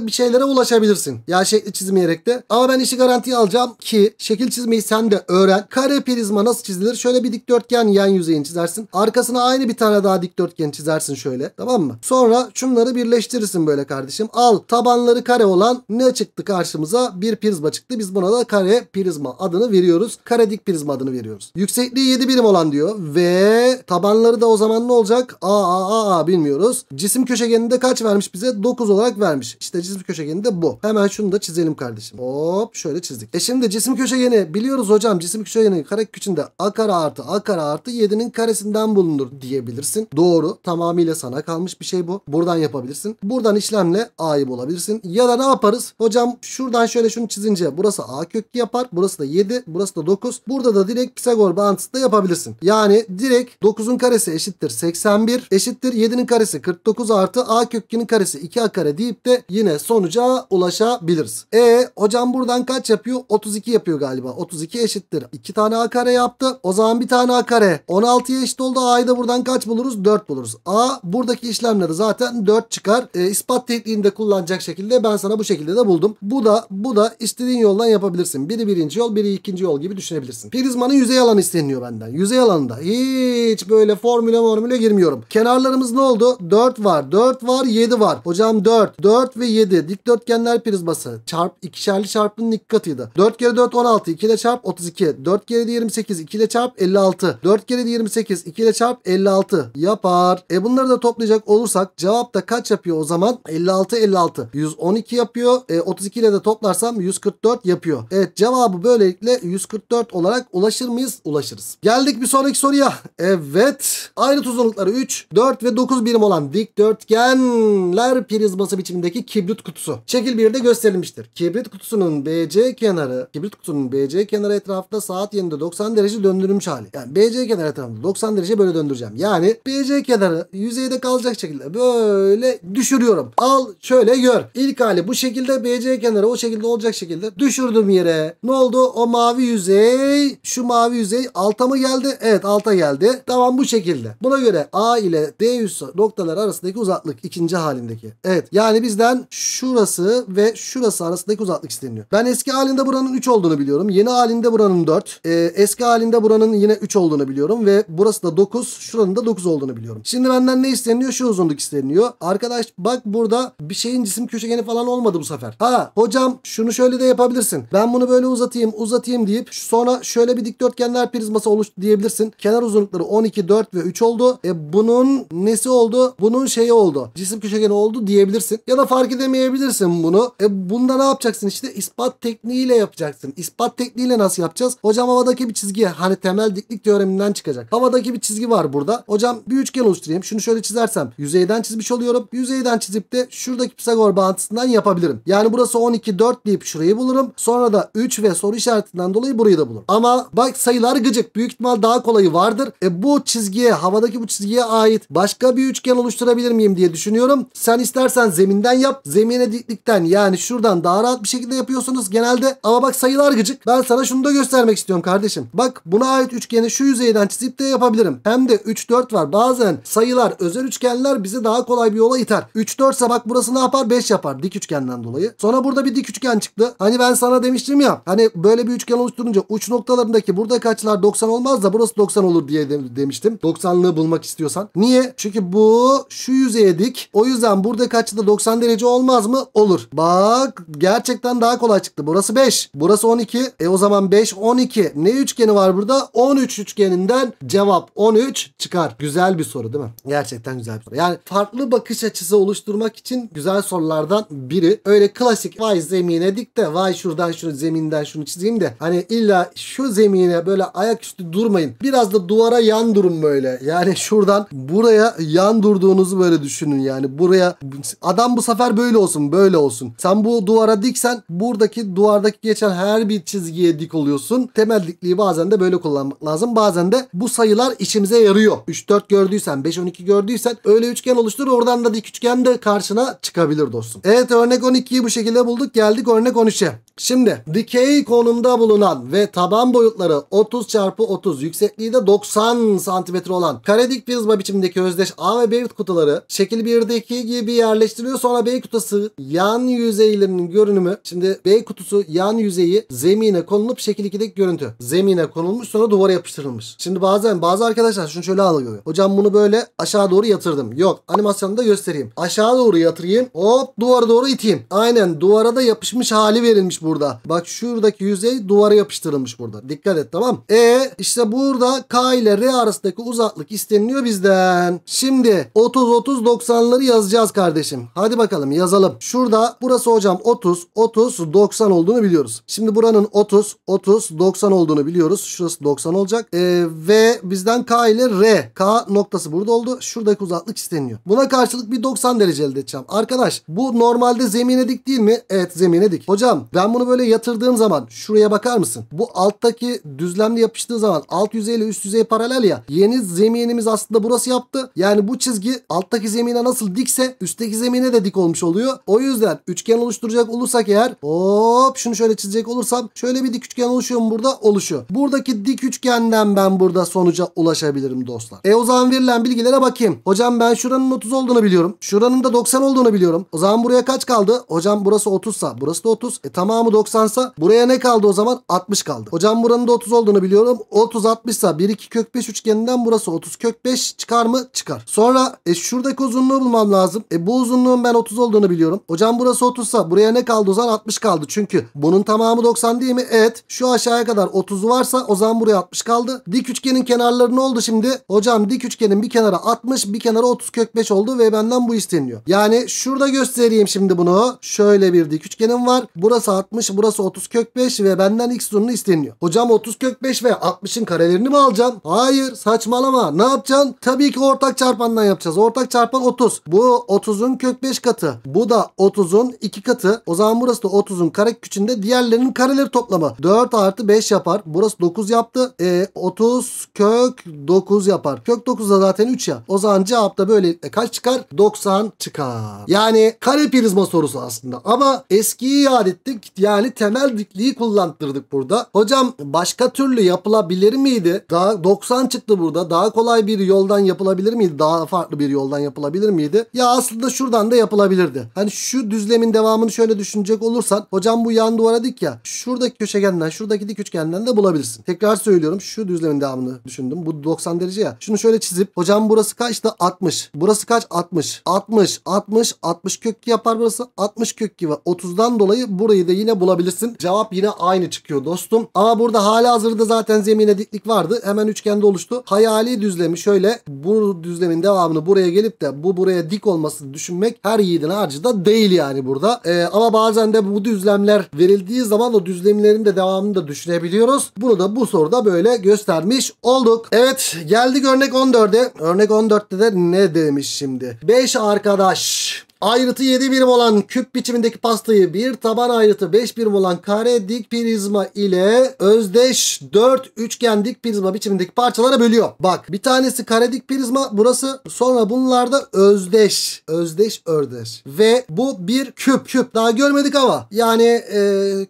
S1: bir şeylere ulaşabilirsin. Ya şekli çizmeyerek de. Ama ben işi garantiye alacağım ki şekil çizmeyi sen de öğren. Kare prizma nasıl çizilir? Şöyle bir dikdörtgen yan yüzeyini çizersin. Arkasına aynı bir tane daha dikdörtgen çizersin şöyle. Tamam mı? Sonra şunları birleştirirsin böyle kardeşim. Al tabanları kare olan ne çıktı karşımıza? Bir prizma çıktı. Biz buna da kare prizma adını veriyoruz. Kare dik prizma adını veriyoruz. Yüksekliği 7 birim olan diyor ve tabanları da o zaman zaman ne olacak? Aa aa A bilmiyoruz. Cisim köşegeninde kaç vermiş bize? 9 olarak vermiş. İşte cisim köşegeni de bu. Hemen şunu da çizelim kardeşim. Hop şöyle çizdik. E şimdi cisim köşegeni biliyoruz hocam. Cisim köşegeni kareküçünde A kare artı A kare artı 7'nin karesinden bulunur diyebilirsin. Doğru. Tamamıyla sana kalmış bir şey bu. Buradan yapabilirsin. Buradan işlemle A'yı bulabilirsin. Ya da ne yaparız? Hocam şuradan şöyle şunu çizince burası A kök yapar. Burası da 7. Burası da 9. Burada da direkt Pisagor bağıntısı da yapabilirsin. Yani direkt 9'un karesi eşittir eşittir 81 eşittir 7'nin karesi 49 artı a kökünün karesi 2a kare deyip de yine sonuca ulaşabiliriz. E hocam buradan kaç yapıyor? 32 yapıyor galiba. 32 eşittir. 2 tane a kare yaptı. O zaman bir tane a kare 16'ya eşit oldu. A'yı da buradan kaç buluruz? 4 buluruz. A buradaki işlemleri zaten 4 çıkar. E, ispat tekniğinde kullanacak şekilde ben sana bu şekilde de buldum. Bu da bu da istediğin yoldan yapabilirsin. Biri birinci yol, biri ikinci yol gibi düşünebilirsin. Prizmanın yüzey alanı isteniyor benden. Yüzey alanında hiç böyle formüle formüle girmiyorum. Kenarlarımız ne oldu? 4 var. 4 var. 7 var. Hocam 4. 4 ve 7. Dikdörtgenler prizması. Çarp. ikişerli çarpının iki katıydı. 4 kere 4 16. 2 ile çarp 32. 4 kere 28. 2 ile çarp 56. 4 kere 28. 2 ile çarp 56. Yapar. E bunları da toplayacak olursak cevap da kaç yapıyor o zaman? 56 56. 112 yapıyor. E, 32 ile de toplarsam 144 yapıyor. Evet cevabı böylelikle 144 olarak ulaşır mıyız? Ulaşırız. Geldik bir sonraki soruya. Evet. Aynı aynı uzunlukları 3, 4 ve 9 birim olan dikdörtgenler prizması biçimindeki kibrit kutusu. Şekil 1'de gösterilmiştir. Kibrit kutusunun BC kenarı, kibrit kutusunun BC kenarı etrafında saat yönünde 90 derece döndürülmüş hali. Yani BC kenarı etrafında 90 derece böyle döndüreceğim. Yani BC kenarı yüzeyde kalacak şekilde böyle düşürüyorum. Al şöyle gör. İlk hali bu şekilde BC kenarı o şekilde olacak şekilde düşürdüm yere. Ne oldu? O mavi yüzey, şu mavi yüzey alta mı geldi? Evet alta geldi. Tamam bu şekilde. Buna göre A ile D noktalar arasındaki uzaklık ikinci halindeki. Evet yani bizden şurası ve şurası arasındaki uzaklık isteniyor. Ben eski halinde buranın 3 olduğunu biliyorum. Yeni halinde buranın 4. Ee, eski halinde buranın yine 3 olduğunu biliyorum ve burası da 9 şuranın da 9 olduğunu biliyorum. Şimdi benden ne isteniyor? Şu uzunluk isteniyor. Arkadaş bak burada bir şeyin cisim köşegeni falan olmadı bu sefer. Ha hocam şunu şöyle de yapabilirsin. Ben bunu böyle uzatayım uzatayım deyip sonra şöyle bir dikdörtgenler prizması oluş diyebilirsin. Kenar uzunlukları 12, 4 ve 3 oldu. E bunun nesi oldu? Bunun şeyi oldu. Cisim köşegeni oldu diyebilirsin. Ya da fark edemeyebilirsin bunu. E bunda ne yapacaksın İşte ispat tekniğiyle yapacaksın. İspat tekniğiyle nasıl yapacağız? Hocam havadaki bir çizgi hani temel diklik teoreminden çıkacak. Havadaki bir çizgi var burada. Hocam bir üçgen oluşturayım. Şunu şöyle çizersem yüzeyden çizmiş oluyorum. Yüzeyden çizip de şuradaki Pisagor bağıntısından yapabilirim. Yani burası 12 4 deyip şurayı bulurum. Sonra da 3 ve soru işaretinden dolayı burayı da bulurum. Ama bak sayılar gıcık. Büyük ihtimal daha kolayı vardır. E bu çizgiye hava havadaki bu çizgiye ait başka bir üçgen oluşturabilir miyim diye düşünüyorum. Sen istersen zeminden yap. Zemine diklikten yani şuradan daha rahat bir şekilde yapıyorsunuz genelde. Ama bak sayılar gıcık. Ben sana şunu da göstermek istiyorum kardeşim. Bak buna ait üçgeni şu yüzeyden çizip de yapabilirim. Hem de 3 4 var. Bazen sayılar özel üçgenler bize daha kolay bir yola iter. 3 4 ise bak burası ne yapar? 5 yapar dik üçgenden dolayı. Sonra burada bir dik üçgen çıktı. Hani ben sana demiştim ya. Hani böyle bir üçgen oluşturunca uç noktalarındaki burada kaçlar 90 olmaz da burası 90 olur diye demiştim. 90'lı yakınlığı bulmak istiyorsan. Niye? Çünkü bu şu yüzeye dik. O yüzden burada açı da 90 derece olmaz mı? Olur. Bak gerçekten daha kolay çıktı. Burası 5. Burası 12. E o zaman 5 12. Ne üçgeni var burada? 13 üçgeninden cevap 13 çıkar. Güzel bir soru değil mi? Gerçekten güzel bir soru. Yani farklı bakış açısı oluşturmak için güzel sorulardan biri. Öyle klasik vay zemine dik de vay şuradan şunu zeminden şunu çizeyim de hani illa şu zemine böyle ayaküstü durmayın. Biraz da duvara yan durun böyle. Yani yani şuradan buraya yan durduğunuzu böyle düşünün yani. Buraya adam bu sefer böyle olsun böyle olsun. Sen bu duvara diksen buradaki duvardaki geçen her bir çizgiye dik oluyorsun. Temel dikliği bazen de böyle kullanmak lazım. Bazen de bu sayılar işimize yarıyor. 3-4 gördüysen 5-12 gördüysen öyle üçgen oluştur. Oradan da dik üçgen de karşına çıkabilir dostum. Evet örnek 12'yi bu şekilde bulduk. Geldik örnek 13'e. Şimdi dikey konumda bulunan ve taban boyutları 30 çarpı 30 yüksekliği de 90 santimetre olan Kare dik prizma biçimindeki özdeş A ve B kutuları şekil 1'deki gibi yerleştiriliyor. Sonra B kutusu yan yüzeylerinin görünümü. Şimdi B kutusu yan yüzeyi zemine konulup şekil 2'deki görüntü. Zemine konulmuş sonra duvara yapıştırılmış. Şimdi bazen bazı arkadaşlar şunu şöyle alıyor Hocam bunu böyle aşağı doğru yatırdım. Yok animasyonu göstereyim. Aşağı doğru yatırayım. Hop duvara doğru iteyim. Aynen duvara da yapışmış hali verilmiş burada. Bak şuradaki yüzey duvara yapıştırılmış burada. Dikkat et tamam. E işte burada K ile R arasındaki uzaklık isteniliyor bizden. Şimdi 30-30-90'ları yazacağız kardeşim. Hadi bakalım yazalım. Şurada burası hocam 30, 30, 90 olduğunu biliyoruz. Şimdi buranın 30, 30, 90 olduğunu biliyoruz. Şurası 90 olacak. Ee, ve bizden K ile R. K noktası burada oldu. Şuradaki uzaklık isteniyor. Buna karşılık bir 90 derece elde edeceğim. Arkadaş bu normalde zemine dik değil mi? Evet zemine dik. Hocam ben bunu böyle yatırdığım zaman şuraya bakar mısın? Bu alttaki düzlemle yapıştığı zaman alt yüzeyle üst yüzey paralel ya. Yeni zemine zeminimiz aslında burası yaptı. Yani bu çizgi alttaki zemine nasıl dikse üstteki zemine de dik olmuş oluyor. O yüzden üçgen oluşturacak olursak eğer hop şunu şöyle çizecek olursam şöyle bir dik üçgen oluşuyor mu burada? Oluşuyor. Buradaki dik üçgenden ben burada sonuca ulaşabilirim dostlar. E o zaman verilen bilgilere bakayım. Hocam ben şuranın 30 olduğunu biliyorum. Şuranın da 90 olduğunu biliyorum. O zaman buraya kaç kaldı? Hocam burası 30 sa burası da 30. E tamamı 90 sa buraya ne kaldı o zaman? 60 kaldı. Hocam buranın da 30 olduğunu biliyorum. 30 60 sa 1 2 kök 5 üçgeninden burası 30 kök 5 çıkar mı? Çıkar. Sonra e, şuradaki uzunluğu bulmam lazım. E, bu uzunluğun ben 30 olduğunu biliyorum. Hocam burası 30sa, buraya ne kaldı o zaman 60 kaldı. Çünkü bunun tamamı 90 değil mi? Evet. Şu aşağıya kadar 30'u varsa o zaman buraya 60 kaldı. Dik üçgenin kenarları ne oldu şimdi? Hocam dik üçgenin bir kenara 60 bir kenara 30 kök 5 oldu ve benden bu isteniyor. Yani şurada göstereyim şimdi bunu. Şöyle bir dik üçgenim var. Burası 60 burası 30 kök 5 ve benden x uzunluğu isteniyor. Hocam 30 kök 5 ve 60'ın karelerini mi alacağım? Hayır saçmalama ne yapacaksın? Tabii ki ortak çarpandan yapacağız. Ortak çarpan 30. Bu 30'un kök 5 katı. Bu da 30'un 2 katı. O zaman burası da 30'un kareköküçünde diğerlerinin kareleri toplamı. 4 artı 5 yapar. Burası 9 yaptı. E, 30 kök 9 yapar. Kök 9 da zaten 3 ya. O zaman cevap da böylelikle kaç çıkar? 90 çıkar. Yani kare prizma sorusu aslında. Ama eskiyi iade ettik. Yani temel dikliği kullandırdık burada. Hocam başka türlü yapılabilir miydi? Daha 90 çıktı burada. Daha kolay kolay bir yoldan yapılabilir miydi? Daha farklı bir yoldan yapılabilir miydi? Ya aslında şuradan da yapılabilirdi. Hani şu düzlemin devamını şöyle düşünecek olursan hocam bu yan duvara dik ya şuradaki köşegenden şuradaki dik üçgenden de bulabilirsin. Tekrar söylüyorum şu düzlemin devamını düşündüm. Bu 90 derece ya. Şunu şöyle çizip hocam burası kaçtı? 60. Burası kaç? 60. 60. 60. 60 kök yapar burası. 60 kök gibi. 30'dan dolayı burayı da yine bulabilirsin. Cevap yine aynı çıkıyor dostum. Ama burada hala hazırda zaten zemine diklik vardı. Hemen üçgende oluştu. Hayali düz düzlemi şöyle bu düzlemin devamını buraya gelip de bu buraya dik olmasını düşünmek her yiğidin harcı da değil yani burada. Ee, ama bazen de bu düzlemler verildiği zaman o düzlemlerin de devamını da düşünebiliyoruz. Bunu da bu soruda böyle göstermiş olduk. Evet geldik örnek 14'e. Örnek 14'te de ne demiş şimdi? 5 arkadaş Ayrıtı 7 birim olan küp biçimindeki pastayı bir taban ayrıtı 5 birim olan kare dik prizma ile özdeş 4 üçgen dik prizma biçimindeki parçalara bölüyor. Bak bir tanesi kare dik prizma burası sonra bunlarda özdeş özdeş ördeş ve bu bir küp küp daha görmedik ama yani e,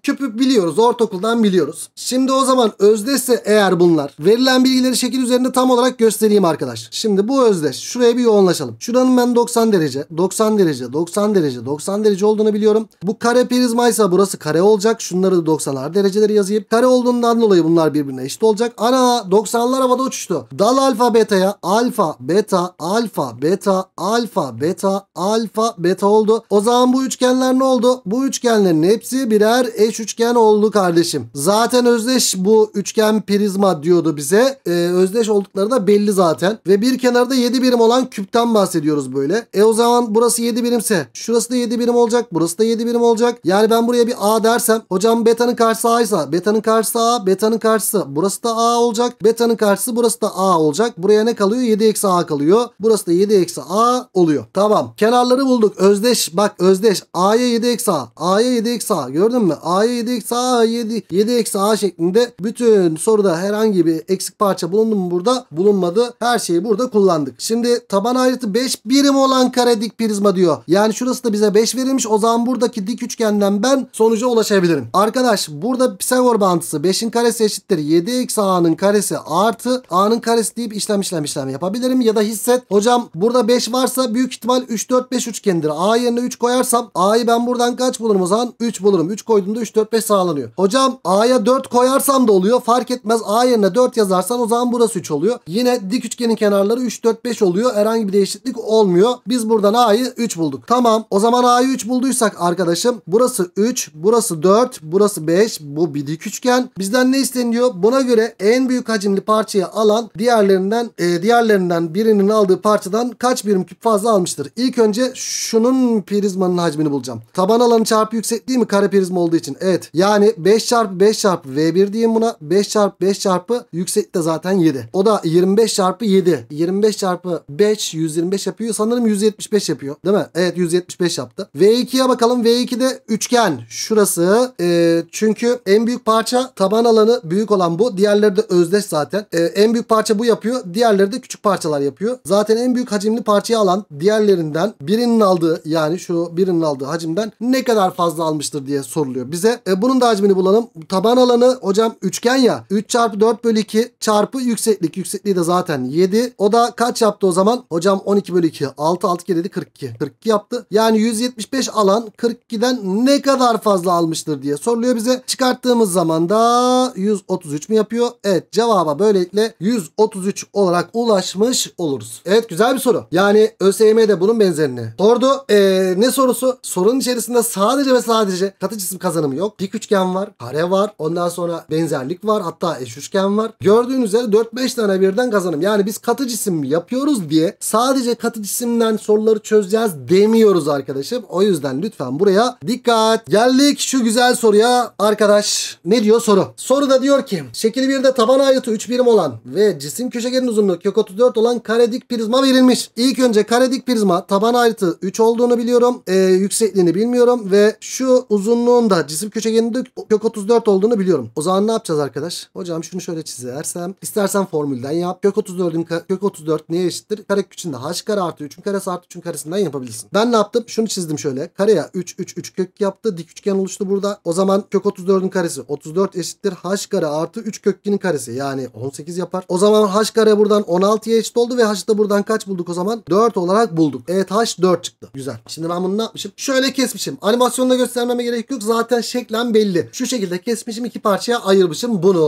S1: küpü biliyoruz ortaokuldan biliyoruz. Şimdi o zaman özdeşse eğer bunlar verilen bilgileri şekil üzerinde tam olarak göstereyim arkadaş. Şimdi bu özdeş şuraya bir yoğunlaşalım. Şuranın ben 90 derece 90 derece derece, 90 derece, 90 derece olduğunu biliyorum. Bu kare prizmaysa burası kare olacak. Şunları da 90'lar dereceleri yazayım. Kare olduğundan dolayı bunlar birbirine eşit olacak. Ana 90'lar havada uçuştu. Dal alfa beta'ya alfa beta alfa beta alfa beta alfa beta oldu. O zaman bu üçgenler ne oldu? Bu üçgenlerin hepsi birer eş üçgen oldu kardeşim. Zaten özdeş bu üçgen prizma diyordu bize. Ee, özdeş oldukları da belli zaten. Ve bir kenarda 7 birim olan küpten bahsediyoruz böyle. E o zaman burası 7 birimse şurası da 7 birim olacak. Burası da 7 birim olacak. Yani ben buraya bir A dersem hocam betanın karşısı A ise betanın karşısı A betanın karşısı burası da A olacak. Betanın karşısı burası da A olacak. Buraya ne kalıyor? 7 eksi A kalıyor. Burası da 7 eksi A oluyor. Tamam. Kenarları bulduk. Özdeş bak özdeş. A'ya 7 eksi A. A'ya 7 eksi A. Gördün mü? A'ya 7 eksi A 7, 7 eksi A şeklinde bütün soruda herhangi bir eksik parça bulundu mu burada? Bulunmadı. Her şeyi burada kullandık. Şimdi taban ayrıtı 5 birim olan kare dik prizma diyor diyor. Yani şurası da bize 5 verilmiş. O zaman buradaki dik üçgenden ben sonuca ulaşabilirim. Arkadaş burada Pisagor bağıntısı 5'in karesi eşittir 7 eksi a'nın karesi artı a'nın karesi deyip işlem işlem işlem yapabilirim. Ya da hisset. Hocam burada 5 varsa büyük ihtimal 3 4 5 üçgendir. A yerine 3 koyarsam a'yı ben buradan kaç bulurum o zaman? 3 bulurum. 3 koyduğumda 3 4 5 sağlanıyor. Hocam a'ya 4 koyarsam da oluyor. Fark etmez. A yerine 4 yazarsan o zaman burası 3 oluyor. Yine dik üçgenin kenarları 3 4 5 oluyor. Herhangi bir değişiklik olmuyor. Biz buradan a'yı 3 buluyoruz bulduk. Tamam o zaman A'yı 3 bulduysak arkadaşım burası 3, burası 4, burası 5. Bu bir dik üçgen. Bizden ne isteniyor? Buna göre en büyük hacimli parçayı alan diğerlerinden e, diğerlerinden birinin aldığı parçadan kaç birim küp fazla almıştır? İlk önce şunun prizmanın hacmini bulacağım. Taban alanı çarpı yüksekliği mi kare prizma olduğu için? Evet. Yani 5 çarpı 5 çarpı V1 diyeyim buna. 5 çarpı 5 çarpı yükseklik de zaten 7. O da 25 çarpı 7. 25 çarpı 5 125 yapıyor. Sanırım 175 yapıyor. Değil mi? Evet 175 yaptı. V2'ye bakalım. V2'de üçgen. Şurası. E, çünkü en büyük parça taban alanı büyük olan bu. Diğerleri de özdeş zaten. E, en büyük parça bu yapıyor. Diğerleri de küçük parçalar yapıyor. Zaten en büyük hacimli parçayı alan diğerlerinden birinin aldığı yani şu birinin aldığı hacimden ne kadar fazla almıştır diye soruluyor. Bize e, bunun da hacmini bulalım. Taban alanı hocam üçgen ya. 3 çarpı 4 bölü 2 çarpı yükseklik. Yüksekliği de zaten 7. O da kaç yaptı o zaman? Hocam 12 bölü 2. 6 6 dedi. 42. 42 yaptı. Yani 175 alan 42'den ne kadar fazla almıştır diye soruluyor bize. Çıkarttığımız zaman da 133 mi yapıyor? Evet cevaba böylelikle 133 olarak ulaşmış oluruz. Evet güzel bir soru. Yani ÖSYM'de bunun benzerini sordu. Ee, ne sorusu? Sorunun içerisinde sadece ve sadece katı cisim kazanımı yok. Dik üçgen var, kare var. Ondan sonra benzerlik var. Hatta eş üçgen var. Gördüğünüz üzere 4-5 tane birden kazanım. Yani biz katı cisim yapıyoruz diye sadece katı cisimden soruları çözeceğiz değil demiyoruz arkadaşım. O yüzden lütfen buraya dikkat. Geldik şu güzel soruya arkadaş. Ne diyor soru? Soruda diyor ki şekil 1'de taban ayrıtı 3 birim olan ve cisim köşegenin uzunluğu kök 34 olan karedik prizma verilmiş. İlk önce karedik prizma taban ayrıtı 3 olduğunu biliyorum. E, yüksekliğini bilmiyorum ve şu uzunluğun da cisim köşegeninde kök 34 olduğunu biliyorum. O zaman ne yapacağız arkadaş? Hocam şunu şöyle çizersem istersen formülden yap. Kök 34'ün kök 34 neye eşittir? Kare küçüğünde h kare artı 3'ün karesi artı 3'ün karesinden yapabilirsin lazım. Ben ne yaptım? Şunu çizdim şöyle. Kareye 3 3 3 kök yaptı. Dik üçgen oluştu burada. O zaman kök 34'ün karesi 34 eşittir h kare artı 3 kökünün karesi. Yani 18 yapar. O zaman h kare buradan 16'ya eşit oldu ve da buradan kaç bulduk o zaman? 4 olarak bulduk. Evet h 4 çıktı. Güzel. Şimdi ben bunu ne yapmışım? Şöyle kesmişim. Animasyonda göstermeme gerek yok. Zaten şeklen belli. Şu şekilde kesmişim iki parçaya ayırmışım bunu.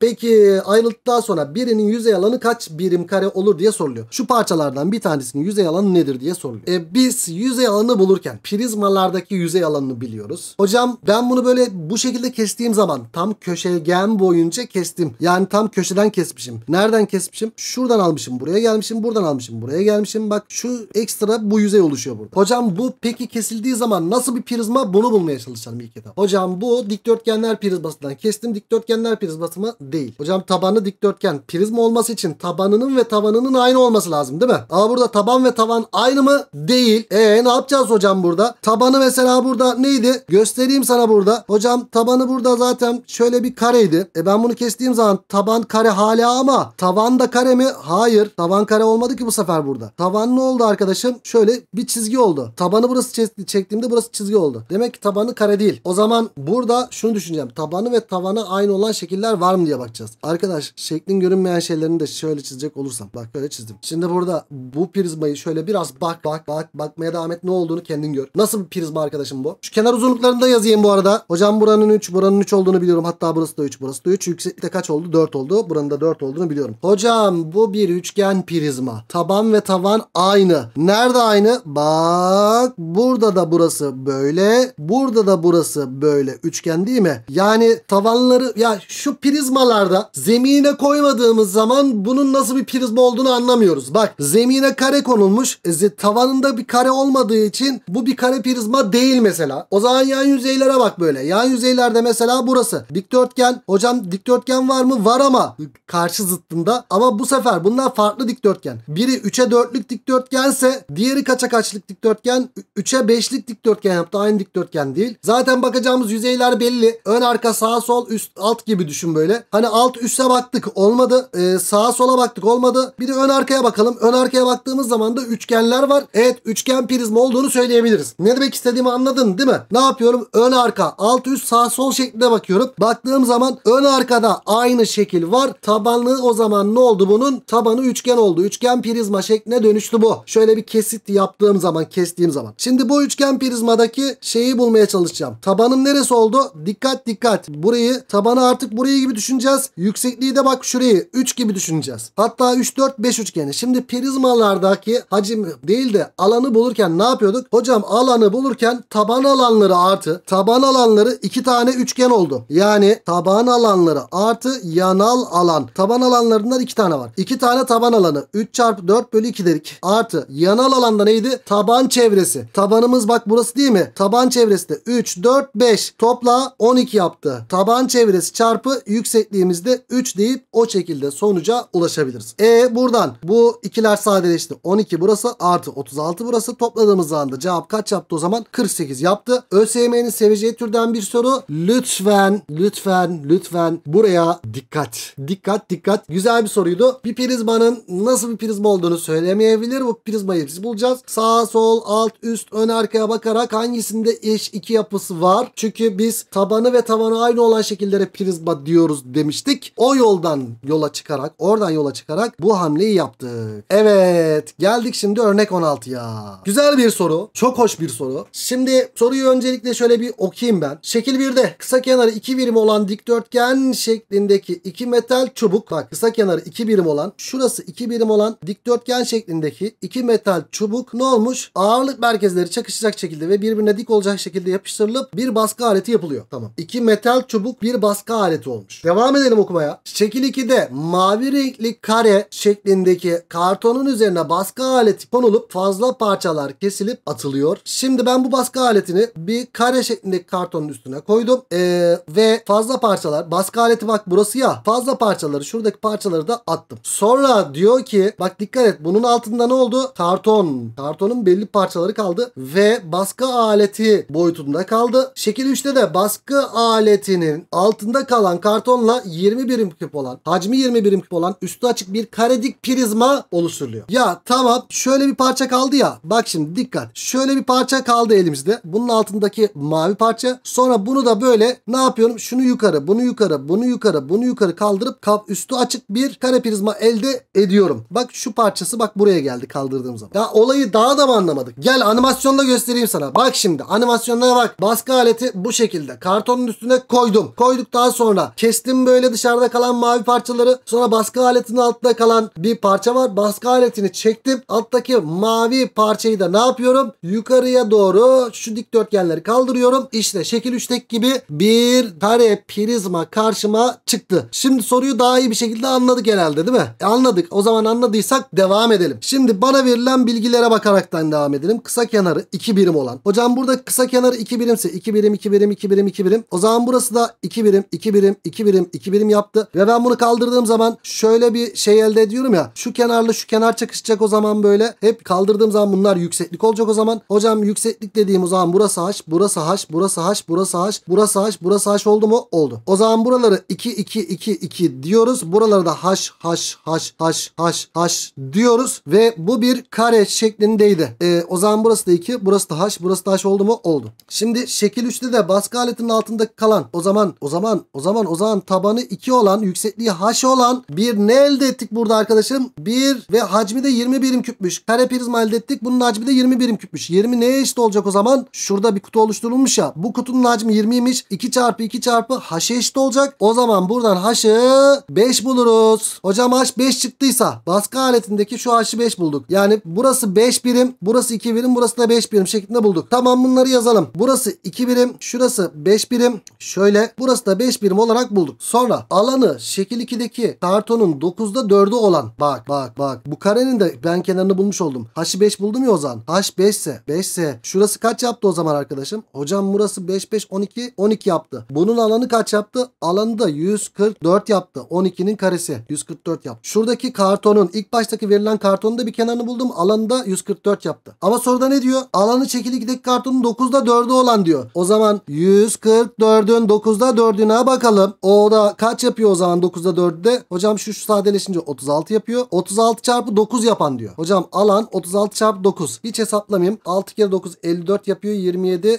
S1: Peki ayrıldıktan sonra birinin yüzey alanı kaç birim kare olur diye soruluyor. Şu parçalardan bir tanesinin yüzey alanı nedir diye soruluyor. E, biz biz yüzey alanı bulurken prizmalardaki yüzey alanını biliyoruz. Hocam ben bunu böyle bu şekilde kestiğim zaman tam köşegen boyunca kestim. Yani tam köşeden kesmişim. Nereden kesmişim? Şuradan almışım buraya gelmişim. Buradan almışım buraya gelmişim. Bak şu ekstra bu yüzey oluşuyor burada. Hocam bu peki kesildiği zaman nasıl bir prizma bunu bulmaya çalışalım ilk etap. Hocam bu dikdörtgenler prizmasından kestim. Dikdörtgenler prizması mı? Değil. Hocam tabanı dikdörtgen prizma olması için tabanının ve tavanının aynı olması lazım değil mi? Ama burada taban ve tavan aynı mı? Değil değil. E ne yapacağız hocam burada? Tabanı mesela burada neydi? Göstereyim sana burada. Hocam tabanı burada zaten şöyle bir kareydi. E ben bunu kestiğim zaman taban kare hala ama tavan da kare mi? Hayır. Tavan kare olmadı ki bu sefer burada. Tavan ne oldu arkadaşım? Şöyle bir çizgi oldu. Tabanı burası çektiğimde burası çizgi oldu. Demek ki tabanı kare değil. O zaman burada şunu düşüneceğim. Tabanı ve tavanı aynı olan şekiller var mı diye bakacağız. Arkadaş şeklin görünmeyen şeylerini de şöyle çizecek olursam. Bak böyle çizdim. Şimdi burada bu prizmayı şöyle biraz bak bak bak Bakmaya devam et. Ne olduğunu kendin gör. Nasıl bir prizma arkadaşım bu? Şu kenar uzunluklarını da yazayım bu arada. Hocam buranın 3, buranın 3 olduğunu biliyorum. Hatta burası da 3, burası da 3. Yükseklikte kaç oldu? 4 oldu. Buranın da 4 olduğunu biliyorum. Hocam bu bir üçgen prizma. Taban ve tavan aynı. Nerede aynı? Bak burada da burası böyle. Burada da burası böyle. Üçgen değil mi? Yani tavanları ya şu prizmalarda zemine koymadığımız zaman bunun nasıl bir prizma olduğunu anlamıyoruz. Bak zemine kare konulmuş. E, tavanında bir kare olmadığı için bu bir kare prizma değil mesela. O zaman yan yüzeylere bak böyle. Yan yüzeylerde mesela burası. Dikdörtgen. Hocam dikdörtgen var mı? Var ama karşı zıttında. Ama bu sefer bunlar farklı dikdörtgen. Biri 3'e 4'lük dikdörtgense diğeri kaça kaçlık dikdörtgen? 3'e 5'lik dikdörtgen yaptı. Aynı dikdörtgen değil. Zaten bakacağımız yüzeyler belli. Ön arka sağ sol üst alt gibi düşün böyle. Hani alt üste baktık olmadı. Ee, sağa sola baktık olmadı. Bir de ön arkaya bakalım. Ön arkaya baktığımız zaman da üçgenler var. Evet 3 üçgen prizma olduğunu söyleyebiliriz. Ne demek istediğimi anladın değil mi? Ne yapıyorum? Ön arka, alt üst, sağ sol şeklinde bakıyorum. Baktığım zaman ön arkada aynı şekil var. Tabanı o zaman ne oldu bunun? Tabanı üçgen oldu. Üçgen prizma şekline dönüştü bu. Şöyle bir kesit yaptığım zaman, kestiğim zaman. Şimdi bu üçgen prizmadaki şeyi bulmaya çalışacağım. Tabanım neresi oldu? Dikkat dikkat. Burayı, tabanı artık burayı gibi düşüneceğiz. Yüksekliği de bak şurayı 3 gibi düşüneceğiz. Hatta 3, 4, 5 üçgeni. Şimdi prizmalardaki hacim değil de alanı alanı bulurken ne yapıyorduk? Hocam alanı bulurken taban alanları artı taban alanları iki tane üçgen oldu. Yani taban alanları artı yanal alan. Taban alanlarından iki tane var. İki tane taban alanı. 3 çarpı 4 bölü 2 dedik. Artı yanal alanda neydi? Taban çevresi. Tabanımız bak burası değil mi? Taban çevresi de 3, 4, 5. Topla 12 yaptı. Taban çevresi çarpı yüksekliğimizde 3 deyip o şekilde sonuca ulaşabiliriz. E buradan bu ikiler sadeleşti. 12 burası artı 36 burası Burası topladığımız anda cevap kaç yaptı o zaman? 48 yaptı. ÖSYM'nin seveceği türden bir soru. Lütfen, lütfen, lütfen buraya dikkat. Dikkat, dikkat. Güzel bir soruydu. Bir prizmanın nasıl bir prizma olduğunu söylemeyebilir. Bu prizmayı biz bulacağız. Sağ, sol, alt, üst, ön, arkaya bakarak hangisinde eş iki yapısı var? Çünkü biz tabanı ve tavanı aynı olan şekillere prizma diyoruz demiştik. O yoldan yola çıkarak, oradan yola çıkarak bu hamleyi yaptık. Evet, geldik şimdi örnek 16'ya. Güzel bir soru. Çok hoş bir soru. Şimdi soruyu öncelikle şöyle bir okuyayım ben. Şekil 1'de kısa kenarı 2 birim olan dikdörtgen şeklindeki iki metal çubuk. Bak kısa kenarı 2 birim olan şurası 2 birim olan dikdörtgen şeklindeki iki metal çubuk ne olmuş? Ağırlık merkezleri çakışacak şekilde ve birbirine dik olacak şekilde yapıştırılıp bir baskı aleti yapılıyor. Tamam. İki metal çubuk bir baskı aleti olmuş. Devam edelim okumaya. Şekil 2'de mavi renkli kare şeklindeki kartonun üzerine baskı aleti konulup fazla parça parçalar kesilip atılıyor. Şimdi ben bu baskı aletini bir kare şeklindeki kartonun üstüne koydum. Ee, ve fazla parçalar baskı aleti bak burası ya fazla parçaları şuradaki parçaları da attım. Sonra diyor ki bak dikkat et bunun altında ne oldu? Karton. Kartonun belli parçaları kaldı ve baskı aleti boyutunda kaldı. Şekil 3'te de baskı aletinin altında kalan kartonla 20 birim küp olan hacmi 20 birim küp olan üstü açık bir karedik prizma oluşturuluyor. Ya tamam şöyle bir parça kaldı ya Bak şimdi dikkat. Şöyle bir parça kaldı elimizde. Bunun altındaki mavi parça. Sonra bunu da böyle ne yapıyorum? Şunu yukarı, bunu yukarı, bunu yukarı, bunu yukarı kaldırıp kap üstü açık bir kare prizma elde ediyorum. Bak şu parçası bak buraya geldi kaldırdığım zaman. Ya olayı daha da mı anlamadık? Gel animasyonda göstereyim sana. Bak şimdi animasyonlara bak. Baskı aleti bu şekilde. Kartonun üstüne koydum. Koyduktan sonra kestim böyle dışarıda kalan mavi parçaları. Sonra baskı aletinin altında kalan bir parça var. Baskı aletini çektim. Alttaki mavi parça parçayı da ne yapıyorum? Yukarıya doğru şu dikdörtgenleri kaldırıyorum. İşte şekil üçtek gibi bir kare prizma karşıma çıktı. Şimdi soruyu daha iyi bir şekilde anladık herhalde değil mi? E anladık. O zaman anladıysak devam edelim. Şimdi bana verilen bilgilere bakaraktan devam edelim. Kısa kenarı 2 birim olan. Hocam burada kısa kenarı 2 birimse 2 birim 2 birim 2 birim 2 birim. O zaman burası da 2 birim 2 birim 2 birim 2 birim yaptı. Ve ben bunu kaldırdığım zaman şöyle bir şey elde ediyorum ya. Şu kenarla şu kenar çakışacak o zaman böyle. Hep kaldırdığım zaman bunu Bunlar yükseklik olacak o zaman. Hocam yükseklik dediğim o zaman burası h, burası h, burası h, burası h, burası h, burası h oldu mu? Oldu. O zaman buraları 2 2 2 2 diyoruz. Buraları da h h h h h h diyoruz ve bu bir kare şeklindeydi. E, o zaman burası da 2, burası da h, burası da h oldu mu? Oldu. Şimdi şekil 3'te de baskı aletinin altındaki kalan o zaman o zaman o zaman o zaman tabanı 2 olan yüksekliği h olan bir ne elde ettik burada arkadaşım? 1 ve hacmi de 20 birim küpmüş. Kare prizma elde ettik. Bu bunun hacmi de 20 birim küpmüş. 20 neye eşit olacak o zaman? Şurada bir kutu oluşturulmuş ya. Bu kutunun hacmi 20'ymiş. 2 çarpı 2 çarpı h'e eşit olacak. O zaman buradan h'ı 5 buluruz. Hocam h 5 çıktıysa baskı aletindeki şu h'ı 5 bulduk. Yani burası 5 birim, burası 2 birim, burası da 5 birim şeklinde bulduk. Tamam bunları yazalım. Burası 2 birim, şurası 5 birim. Şöyle burası da 5 birim olarak bulduk. Sonra alanı şekil 2'deki kartonun 9'da 4'ü olan bak bak bak bu karenin de ben kenarını bulmuş oldum. H'ı 5 buldum mı Ozan? Taş 5 ise 5 ise şurası kaç yaptı o zaman arkadaşım? Hocam burası 5 5 12 12 yaptı. Bunun alanı kaç yaptı? Alanı da 144 yaptı. 12'nin karesi 144 yaptı. Şuradaki kartonun ilk baştaki verilen kartonun da bir kenarını buldum. Alanı da 144 yaptı. Ama soruda ne diyor? Alanı çekirgedeki kartonun 9'da 4'ü olan diyor. O zaman 144'ün 9'da 4'üne bakalım. O da kaç yapıyor o zaman 9'da 4'de? Hocam şu, şu sadeleşince 36 yapıyor. 36 çarpı 9 yapan diyor. Hocam alan 36 çarpı 9 9. Hiç hesaplamayayım. 6 kere 9 54 yapıyor. 27 e,